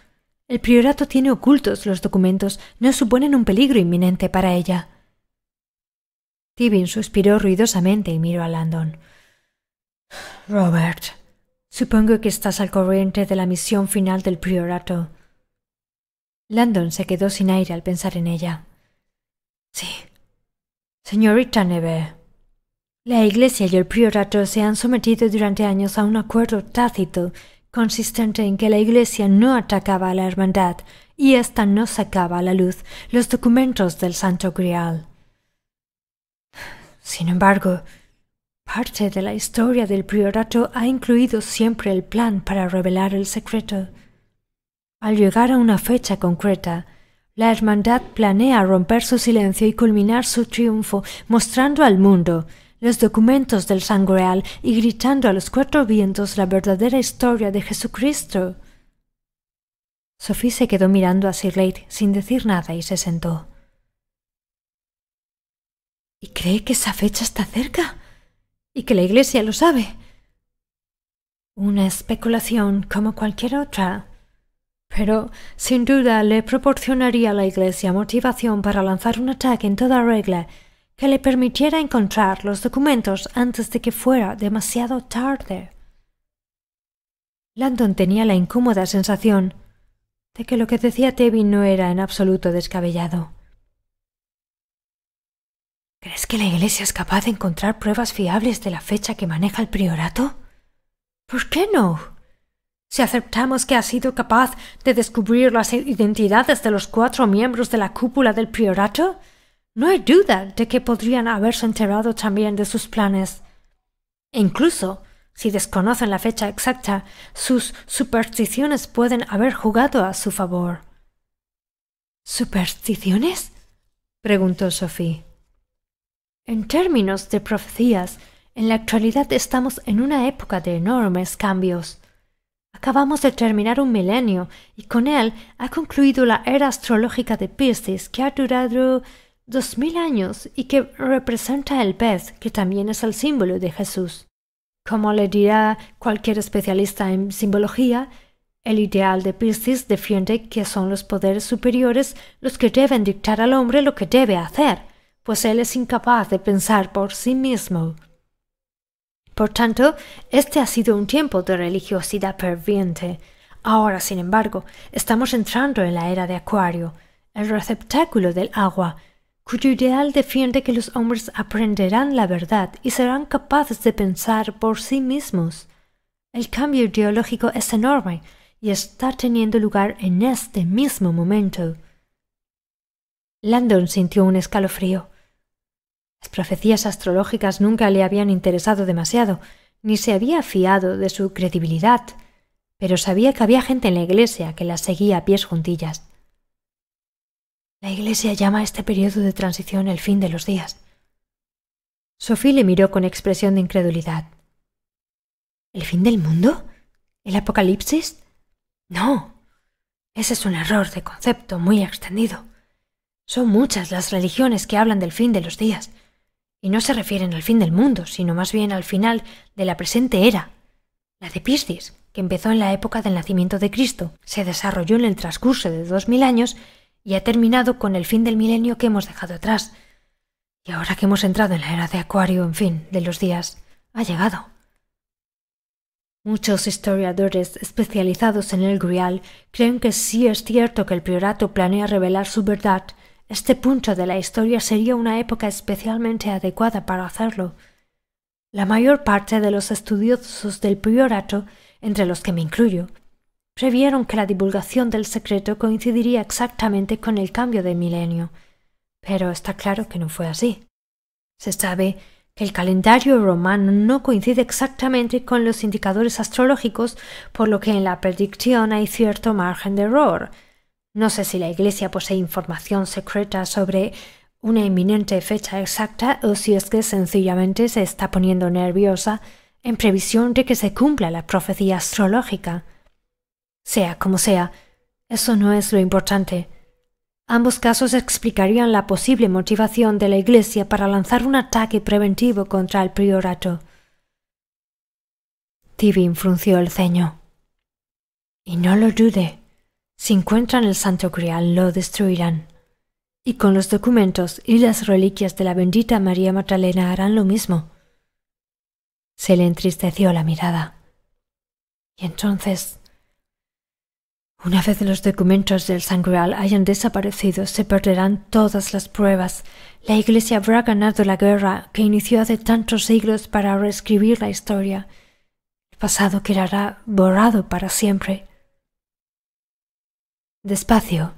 El priorato tiene ocultos los documentos, no suponen un peligro inminente para ella. Tibin suspiró ruidosamente y miró a Landon. Robert, supongo que estás al corriente de la misión final del priorato. Landon se quedó sin aire al pensar en ella. Sí. Señorita Neve, la Iglesia y el priorato se han sometido durante años a un acuerdo tácito consistente en que la Iglesia no atacaba a la hermandad y ésta no sacaba a la luz los documentos del Santo Grial. Sin embargo, parte de la historia del priorato ha incluido siempre el plan para revelar el secreto. Al llegar a una fecha concreta, la hermandad planea romper su silencio y culminar su triunfo mostrando al mundo los documentos del Sangreal y gritando a los cuatro vientos la verdadera historia de Jesucristo. Sophie se quedó mirando a Sir sin decir nada y se sentó. ¿Y cree que esa fecha está cerca? ¿Y que la Iglesia lo sabe? Una especulación como cualquier otra. Pero, sin duda, le proporcionaría a la Iglesia motivación para lanzar un ataque en toda regla que le permitiera encontrar los documentos antes de que fuera demasiado tarde. Landon tenía la incómoda sensación de que lo que decía Tevin no era en absoluto descabellado. ¿Crees que la Iglesia es capaz de encontrar pruebas fiables de la fecha que maneja el priorato? ¿Por qué no? Si aceptamos que ha sido capaz de descubrir las identidades de los cuatro miembros de la cúpula del priorato, no hay duda de que podrían haberse enterado también de sus planes. E incluso, si desconocen la fecha exacta, sus supersticiones pueden haber jugado a su favor. ¿Supersticiones? preguntó Sophie. En términos de profecías, en la actualidad estamos en una época de enormes cambios. Acabamos de terminar un milenio y con él ha concluido la era astrológica de Piscis que ha durado dos mil años y que representa el pez, que también es el símbolo de Jesús. Como le dirá cualquier especialista en simbología, el ideal de Piscis defiende que son los poderes superiores los que deben dictar al hombre lo que debe hacer, pues él es incapaz de pensar por sí mismo. Por tanto, este ha sido un tiempo de religiosidad perviente. Ahora, sin embargo, estamos entrando en la era de Acuario, el receptáculo del agua, cuyo ideal defiende que los hombres aprenderán la verdad y serán capaces de pensar por sí mismos. El cambio ideológico es enorme y está teniendo lugar en este mismo momento. Landon sintió un escalofrío. Las profecías astrológicas nunca le habían interesado demasiado, ni se había fiado de su credibilidad, pero sabía que había gente en la iglesia que las seguía a pies juntillas. La Iglesia llama a este periodo de transición el fin de los días. Sophie le miró con expresión de incredulidad. ¿El fin del mundo? ¿El apocalipsis? No. Ese es un error de concepto muy extendido. Son muchas las religiones que hablan del fin de los días, y no se refieren al fin del mundo, sino más bien al final de la presente era, la de Piscis, que empezó en la época del nacimiento de Cristo, se desarrolló en el transcurso de dos mil años y ha terminado con el fin del milenio que hemos dejado atrás. Y ahora que hemos entrado en la era de Acuario, en fin, de los días, ha llegado. Muchos historiadores especializados en el Grial creen que si es cierto que el priorato planea revelar su verdad, este punto de la historia sería una época especialmente adecuada para hacerlo. La mayor parte de los estudiosos del priorato, entre los que me incluyo, previeron que la divulgación del secreto coincidiría exactamente con el cambio de milenio, pero está claro que no fue así. Se sabe que el calendario romano no coincide exactamente con los indicadores astrológicos, por lo que en la predicción hay cierto margen de error. No sé si la Iglesia posee información secreta sobre una inminente fecha exacta o si es que sencillamente se está poniendo nerviosa en previsión de que se cumpla la profecía astrológica. Sea como sea, eso no es lo importante. Ambos casos explicarían la posible motivación de la Iglesia para lanzar un ataque preventivo contra el priorato. Tibin frunció el ceño. Y no lo dude. Si encuentran el Santo Crial lo destruirán. Y con los documentos y las reliquias de la bendita María Magdalena harán lo mismo. Se le entristeció la mirada. Y entonces una vez los documentos del Sangreal hayan desaparecido, se perderán todas las pruebas. La Iglesia habrá ganado la guerra que inició hace tantos siglos para reescribir la historia. El pasado quedará borrado para siempre. Despacio.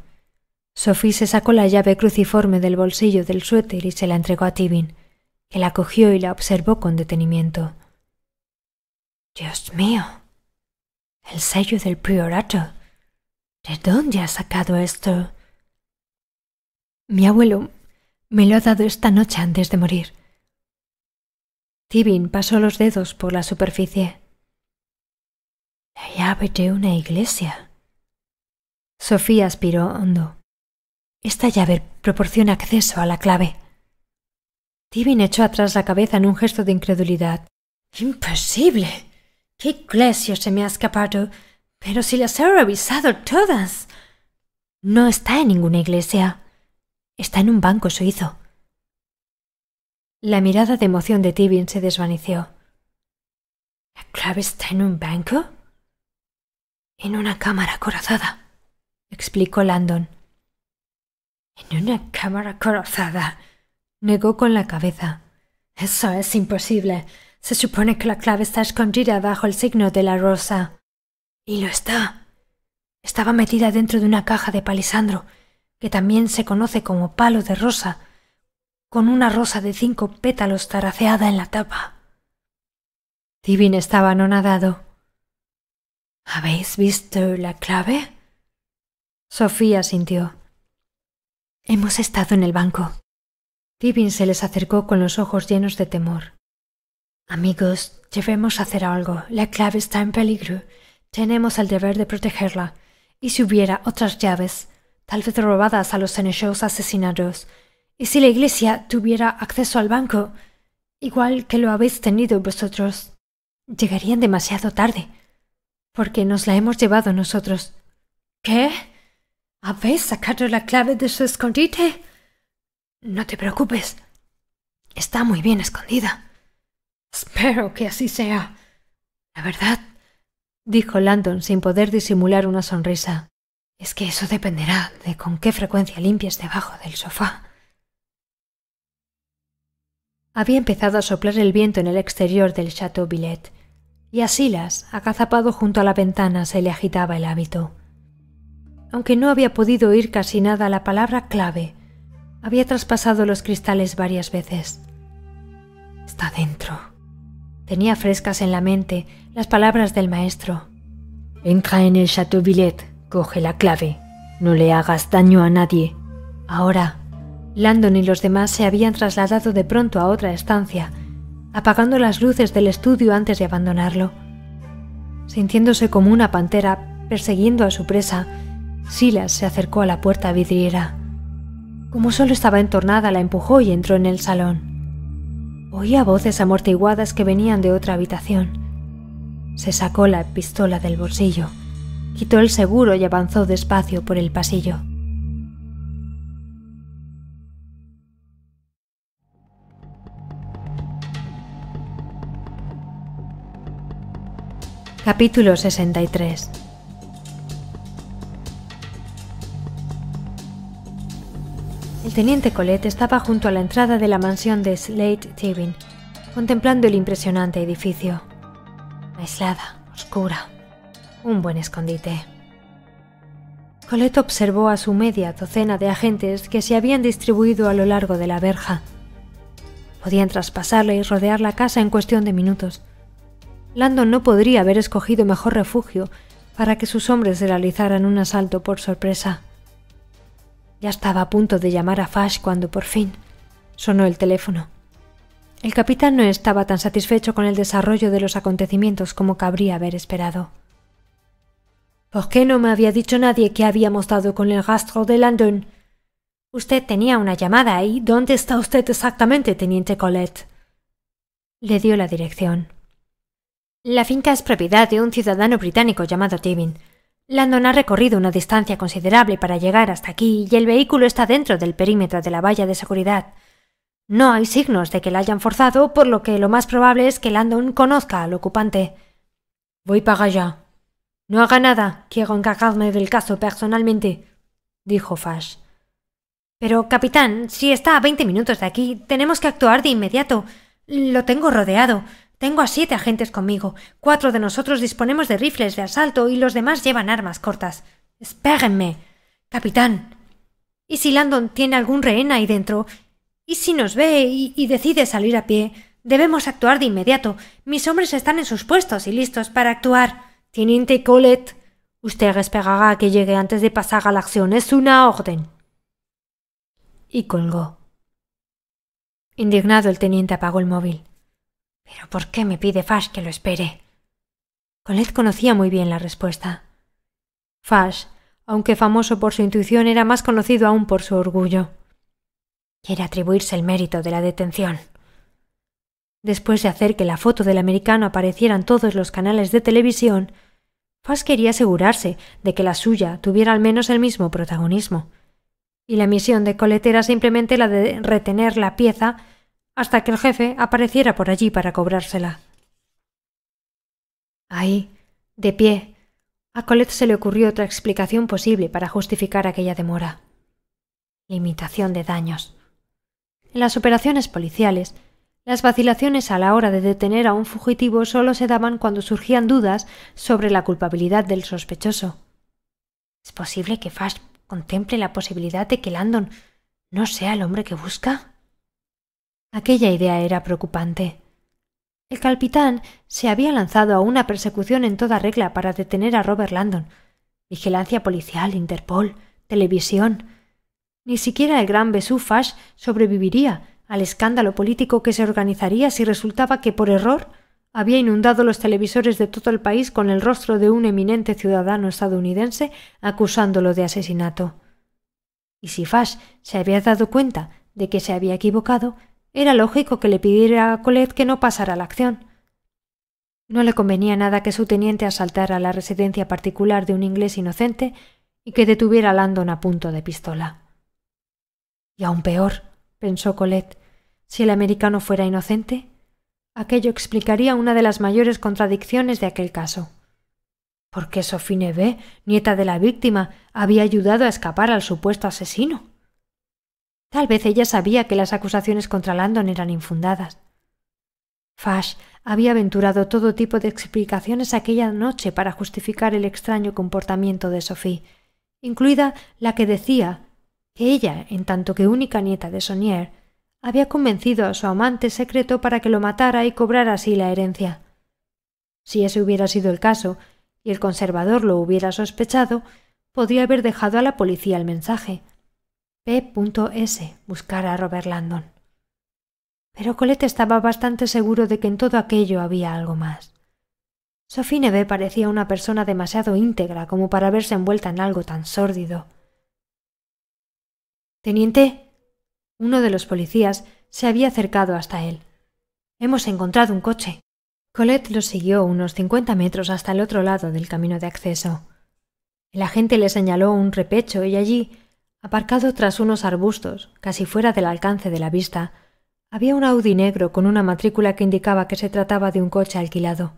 Sophie se sacó la llave cruciforme del bolsillo del suéter y se la entregó a Tibin, que la cogió y la observó con detenimiento. Dios mío. El sello del priorato. ¿De dónde has sacado esto? Mi abuelo me lo ha dado esta noche antes de morir. Tibin pasó los dedos por la superficie. La llave de una iglesia. Sofía aspiró hondo. Esta llave proporciona acceso a la clave. Tibin echó atrás la cabeza en un gesto de incredulidad. Imposible. ¿Qué iglesia se me ha escapado? Pero si las he revisado todas. No está en ninguna iglesia. Está en un banco suizo. La mirada de emoción de Tibin se desvaneció. ¿La clave está en un banco? En una cámara corazada, explicó Landon. En una cámara corazada, negó con la cabeza. Eso es imposible. Se supone que la clave está escondida bajo el signo de la rosa. Y lo está. Estaba metida dentro de una caja de palisandro, que también se conoce como palo de rosa, con una rosa de cinco pétalos taraceada en la tapa. Tibin estaba anonadado. ¿Habéis visto la clave? Sofía sintió. Hemos estado en el banco. Tibin se les acercó con los ojos llenos de temor. Amigos, debemos hacer algo. La clave está en peligro. Tenemos el deber de protegerla, y si hubiera otras llaves, tal vez robadas a los senillos asesinados, y si la iglesia tuviera acceso al banco, igual que lo habéis tenido vosotros, llegarían demasiado tarde, porque nos la hemos llevado nosotros. ¿Qué? ¿Habéis sacado la clave de su escondite? No te preocupes. Está muy bien escondida. Espero que así sea. La verdad, dijo Landon sin poder disimular una sonrisa. Es que eso dependerá de con qué frecuencia limpies debajo del sofá. Había empezado a soplar el viento en el exterior del Chateau Billet, y a Silas, acazapado junto a la ventana, se le agitaba el hábito. Aunque no había podido oír casi nada la palabra clave, había traspasado los cristales varias veces. Está dentro. Tenía frescas en la mente las palabras del maestro. Entra en el Chateau Villette, coge la clave, no le hagas daño a nadie. Ahora, Landon y los demás se habían trasladado de pronto a otra estancia, apagando las luces del estudio antes de abandonarlo. Sintiéndose como una pantera persiguiendo a su presa, Silas se acercó a la puerta vidriera. Como solo estaba entornada, la empujó y entró en el salón. Oía voces amortiguadas que venían de otra habitación. Se sacó la pistola del bolsillo, quitó el seguro y avanzó despacio por el pasillo. Capítulo 63 El teniente Colette estaba junto a la entrada de la mansión de Slate Tibin, contemplando el impresionante edificio aislada, oscura. Un buen escondite. Colette observó a su media docena de agentes que se habían distribuido a lo largo de la verja. Podían traspasarla y rodear la casa en cuestión de minutos. Landon no podría haber escogido mejor refugio para que sus hombres realizaran un asalto por sorpresa. Ya estaba a punto de llamar a Fash cuando por fin sonó el teléfono. El capitán no estaba tan satisfecho con el desarrollo de los acontecimientos como cabría haber esperado. ¿Por qué no me había dicho nadie que habíamos dado con el rastro de Landon? Usted tenía una llamada ahí. ¿dónde está usted exactamente, teniente Colette? Le dio la dirección. La finca es propiedad de un ciudadano británico llamado Tivin. Landon ha recorrido una distancia considerable para llegar hasta aquí y el vehículo está dentro del perímetro de la valla de seguridad. No hay signos de que la hayan forzado, por lo que lo más probable es que Landon conozca al ocupante. Voy para allá. No haga nada, quiero encargarme del caso personalmente, dijo Fash. Pero, capitán, si está a veinte minutos de aquí, tenemos que actuar de inmediato. Lo tengo rodeado. Tengo a siete agentes conmigo. Cuatro de nosotros disponemos de rifles de asalto y los demás llevan armas cortas. Espérenme. Capitán. ¿Y si Landon tiene algún rehén ahí dentro? Y si nos ve y, decide salir a pie, debemos actuar de inmediato. Mis hombres están en sus puestos y listos para actuar. Teniente Colette, usted esperará que llegue antes de pasar a la acción. Es una orden. Y colgó. Indignado, el teniente apagó el móvil. ¿Pero por qué me pide Fash que lo espere? Colette conocía muy bien la respuesta. Fash, aunque famoso por su intuición, era más conocido aún por su orgullo quiere atribuirse el mérito de la detención. Después de hacer que la foto del americano apareciera en todos los canales de televisión, Fass quería asegurarse de que la suya tuviera al menos el mismo protagonismo, y la misión de Colette era simplemente la de retener la pieza hasta que el jefe apareciera por allí para cobrársela. Ahí, de pie, a Colette se le ocurrió otra explicación posible para justificar aquella demora. Limitación de daños. En las operaciones policiales, las vacilaciones a la hora de detener a un fugitivo solo se daban cuando surgían dudas sobre la culpabilidad del sospechoso. ¿Es posible que Fash contemple la posibilidad de que Landon no sea el hombre que busca? Aquella idea era preocupante. El capitán se había lanzado a una persecución en toda regla para detener a Robert Landon. Vigilancia policial, Interpol, televisión, ni siquiera el gran Fash sobreviviría al escándalo político que se organizaría si resultaba que por error había inundado los televisores de todo el país con el rostro de un eminente ciudadano estadounidense acusándolo de asesinato. Y si Fash se había dado cuenta de que se había equivocado, era lógico que le pidiera a Colette que no pasara la acción. No le convenía nada que su teniente asaltara la residencia particular de un inglés inocente y que detuviera a Landon a punto de pistola. Y aún peor, pensó Colette, si el americano fuera inocente, aquello explicaría una de las mayores contradicciones de aquel caso. qué Sophie Neve, nieta de la víctima, había ayudado a escapar al supuesto asesino. Tal vez ella sabía que las acusaciones contra Landon eran infundadas. Fash había aventurado todo tipo de explicaciones aquella noche para justificar el extraño comportamiento de Sophie, incluida la que decía que ella, en tanto que única nieta de Sonier, había convencido a su amante secreto para que lo matara y cobrara así la herencia. Si ese hubiera sido el caso, y el conservador lo hubiera sospechado, podría haber dejado a la policía el mensaje. P.S. buscar a Robert Landon. Pero Colette estaba bastante seguro de que en todo aquello había algo más. Sophie Neve parecía una persona demasiado íntegra como para verse envuelta en algo tan sórdido. Teniente. Uno de los policías se había acercado hasta él. Hemos encontrado un coche. Colette lo siguió unos cincuenta metros hasta el otro lado del camino de acceso. El agente le señaló un repecho y allí, aparcado tras unos arbustos, casi fuera del alcance de la vista, había un Audi negro con una matrícula que indicaba que se trataba de un coche alquilado.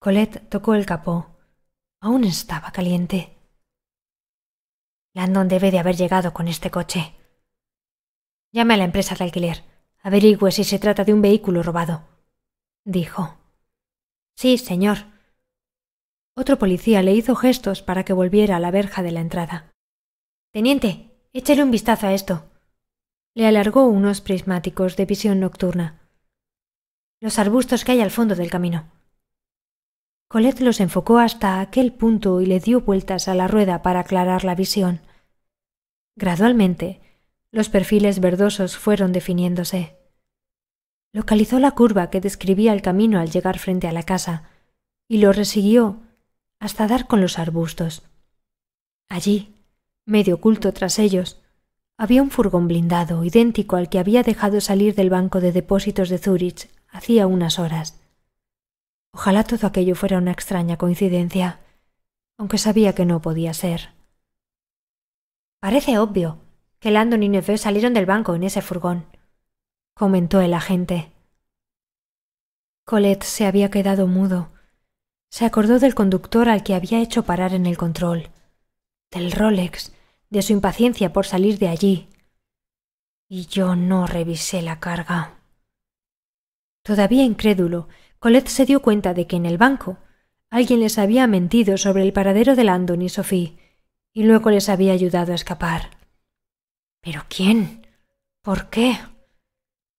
Colette tocó el capó. Aún estaba caliente. Landon debe de haber llegado con este coche. Llame a la empresa de alquiler. Averigüe si se trata de un vehículo robado. Dijo. Sí, señor. Otro policía le hizo gestos para que volviera a la verja de la entrada. Teniente, échele un vistazo a esto. Le alargó unos prismáticos de visión nocturna. Los arbustos que hay al fondo del camino. Colette los enfocó hasta aquel punto y le dio vueltas a la rueda para aclarar la visión. Gradualmente, los perfiles verdosos fueron definiéndose. Localizó la curva que describía el camino al llegar frente a la casa y lo resiguió hasta dar con los arbustos. Allí, medio oculto tras ellos, había un furgón blindado idéntico al que había dejado salir del banco de depósitos de Zurich hacía unas horas. Ojalá todo aquello fuera una extraña coincidencia, aunque sabía que no podía ser. Parece obvio que Landon y Neve salieron del banco en ese furgón, comentó el agente. Colette se había quedado mudo. Se acordó del conductor al que había hecho parar en el control, del Rolex, de su impaciencia por salir de allí. Y yo no revisé la carga. Todavía incrédulo, Colette se dio cuenta de que en el banco alguien les había mentido sobre el paradero de Landon y Sophie y luego les había ayudado a escapar. ¿Pero quién? ¿Por qué?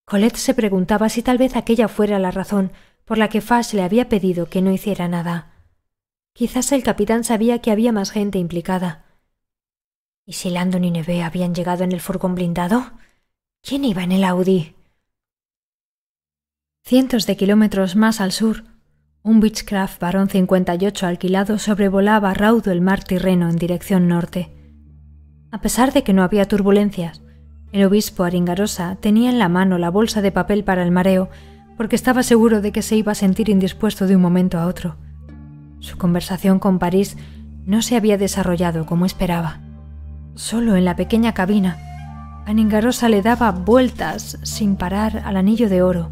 Colette se preguntaba si tal vez aquella fuera la razón por la que Fash le había pedido que no hiciera nada. Quizás el capitán sabía que había más gente implicada. ¿Y si Landon y Neve habían llegado en el furgón blindado? ¿Quién iba en el Audi? Cientos de kilómetros más al sur, un Beechcraft Barón 58 alquilado sobrevolaba raudo el mar Tirreno en dirección norte. A pesar de que no había turbulencias, el obispo Aringarosa tenía en la mano la bolsa de papel para el mareo porque estaba seguro de que se iba a sentir indispuesto de un momento a otro. Su conversación con París no se había desarrollado como esperaba. Solo en la pequeña cabina, Aringarosa le daba vueltas sin parar al anillo de oro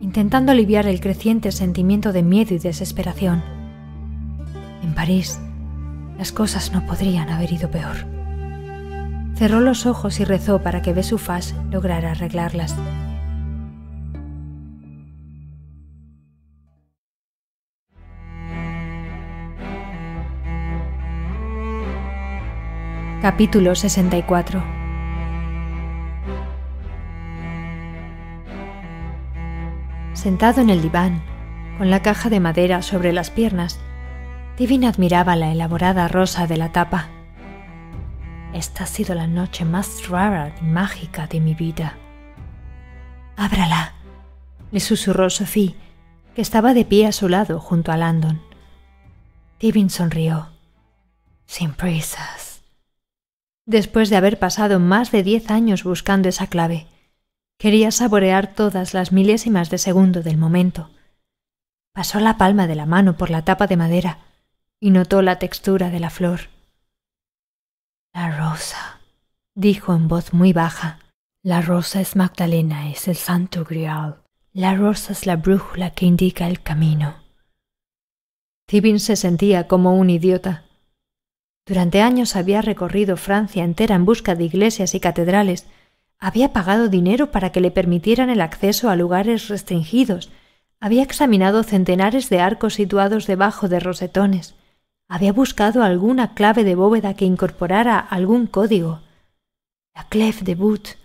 intentando aliviar el creciente sentimiento de miedo y desesperación. En París, las cosas no podrían haber ido peor. Cerró los ojos y rezó para que Besufas lograra arreglarlas. Capítulo 64 sentado en el diván, con la caja de madera sobre las piernas, Divin admiraba la elaborada rosa de la tapa. Esta ha sido la noche más rara y mágica de mi vida. Ábrala, le susurró Sophie, que estaba de pie a su lado junto a Landon. Divin sonrió. Sin prisas. Después de haber pasado más de diez años buscando esa clave, Quería saborear todas las milésimas de segundo del momento. Pasó la palma de la mano por la tapa de madera y notó la textura de la flor. La rosa, dijo en voz muy baja. La rosa es Magdalena, es el santo grial. La rosa es la brújula que indica el camino. Tibin se sentía como un idiota. Durante años había recorrido Francia entera en busca de iglesias y catedrales había pagado dinero para que le permitieran el acceso a lugares restringidos. Había examinado centenares de arcos situados debajo de rosetones. Había buscado alguna clave de bóveda que incorporara algún código. La clef de Boot,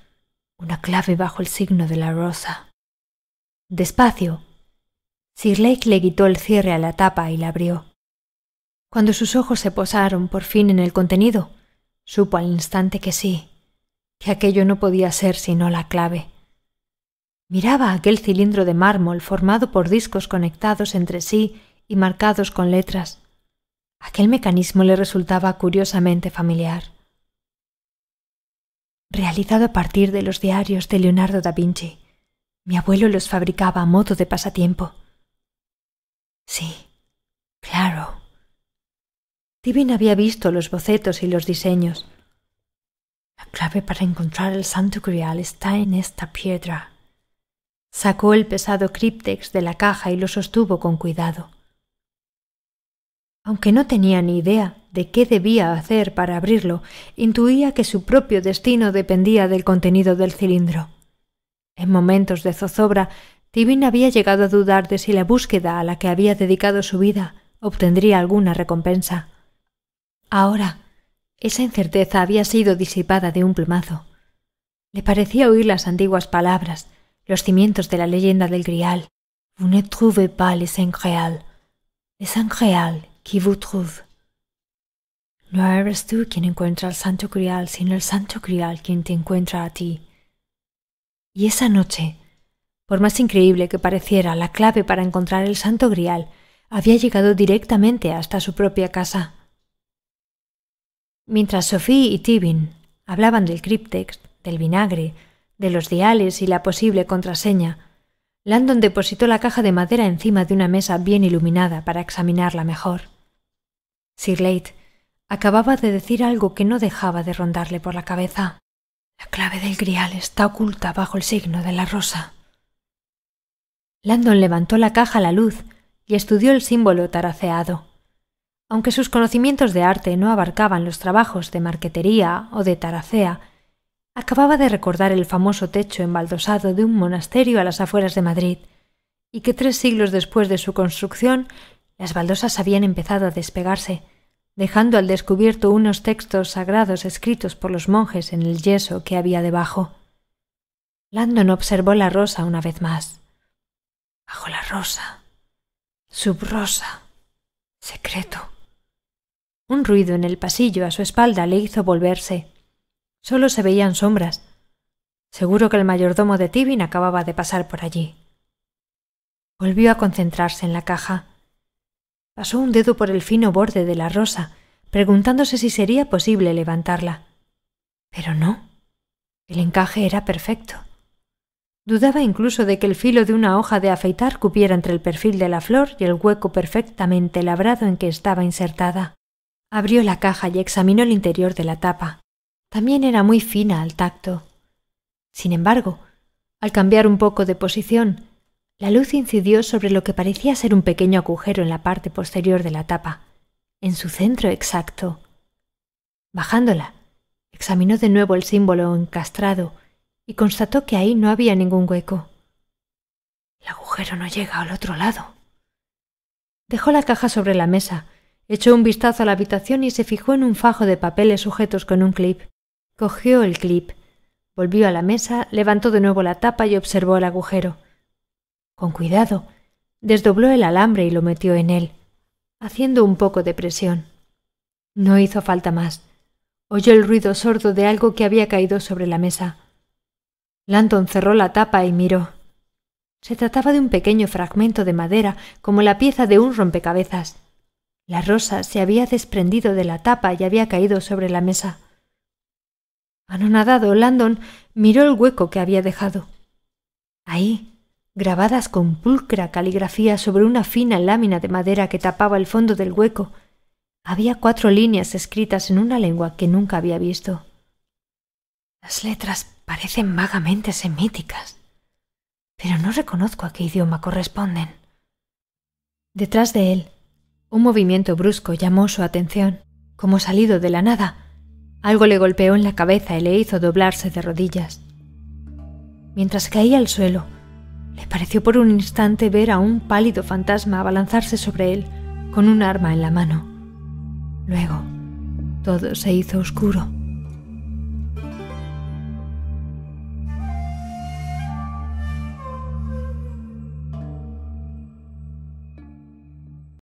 una clave bajo el signo de la rosa. Despacio, Sir Lake le quitó el cierre a la tapa y la abrió. Cuando sus ojos se posaron por fin en el contenido, supo al instante que sí, que aquello no podía ser sino la clave. Miraba aquel cilindro de mármol formado por discos conectados entre sí y marcados con letras. Aquel mecanismo le resultaba curiosamente familiar. Realizado a partir de los diarios de Leonardo da Vinci, mi abuelo los fabricaba a modo de pasatiempo. Sí, claro. divin había visto los bocetos y los diseños, la clave para encontrar el santo grial está en esta piedra. Sacó el pesado criptex de la caja y lo sostuvo con cuidado. Aunque no tenía ni idea de qué debía hacer para abrirlo, intuía que su propio destino dependía del contenido del cilindro. En momentos de zozobra, Tibin había llegado a dudar de si la búsqueda a la que había dedicado su vida obtendría alguna recompensa. Ahora esa incerteza había sido disipada de un plumazo. Le parecía oír las antiguas palabras, los cimientos de la leyenda del Grial. Vous ne trouvez pas le saint Grial. Le saint Grial qui vous trouve. No eres tú quien encuentra al santo Grial, sino el santo Grial quien te encuentra a ti. Y esa noche, por más increíble que pareciera, la clave para encontrar el santo Grial había llegado directamente hasta su propia casa. Mientras Sophie y Tibin hablaban del criptex, del vinagre, de los diales y la posible contraseña, Landon depositó la caja de madera encima de una mesa bien iluminada para examinarla mejor. Sir acababa de decir algo que no dejaba de rondarle por la cabeza. La clave del grial está oculta bajo el signo de la rosa. Landon levantó la caja a la luz y estudió el símbolo taraceado. Aunque sus conocimientos de arte no abarcaban los trabajos de marquetería o de taracea, acababa de recordar el famoso techo embaldosado de un monasterio a las afueras de Madrid, y que tres siglos después de su construcción las baldosas habían empezado a despegarse, dejando al descubierto unos textos sagrados escritos por los monjes en el yeso que había debajo. Landon observó la rosa una vez más. Bajo la rosa. Subrosa. Secreto. Un ruido en el pasillo a su espalda le hizo volverse. Solo se veían sombras. Seguro que el mayordomo de Tibin acababa de pasar por allí. Volvió a concentrarse en la caja. Pasó un dedo por el fino borde de la rosa, preguntándose si sería posible levantarla. Pero no. El encaje era perfecto. Dudaba incluso de que el filo de una hoja de afeitar cupiera entre el perfil de la flor y el hueco perfectamente labrado en que estaba insertada. Abrió la caja y examinó el interior de la tapa. También era muy fina al tacto. Sin embargo, al cambiar un poco de posición, la luz incidió sobre lo que parecía ser un pequeño agujero en la parte posterior de la tapa, en su centro exacto. Bajándola, examinó de nuevo el símbolo encastrado y constató que ahí no había ningún hueco. El agujero no llega al otro lado. Dejó la caja sobre la mesa Echó un vistazo a la habitación y se fijó en un fajo de papeles sujetos con un clip. Cogió el clip, volvió a la mesa, levantó de nuevo la tapa y observó el agujero. Con cuidado, desdobló el alambre y lo metió en él, haciendo un poco de presión. No hizo falta más. Oyó el ruido sordo de algo que había caído sobre la mesa. Lanton cerró la tapa y miró. Se trataba de un pequeño fragmento de madera, como la pieza de un rompecabezas. La rosa se había desprendido de la tapa y había caído sobre la mesa. Anonadado, Landon miró el hueco que había dejado. Ahí, grabadas con pulcra caligrafía sobre una fina lámina de madera que tapaba el fondo del hueco, había cuatro líneas escritas en una lengua que nunca había visto. Las letras parecen vagamente semíticas, pero no reconozco a qué idioma corresponden. Detrás de él, un movimiento brusco llamó su atención, como salido de la nada. Algo le golpeó en la cabeza y le hizo doblarse de rodillas. Mientras caía al suelo, le pareció por un instante ver a un pálido fantasma abalanzarse sobre él con un arma en la mano. Luego, todo se hizo oscuro.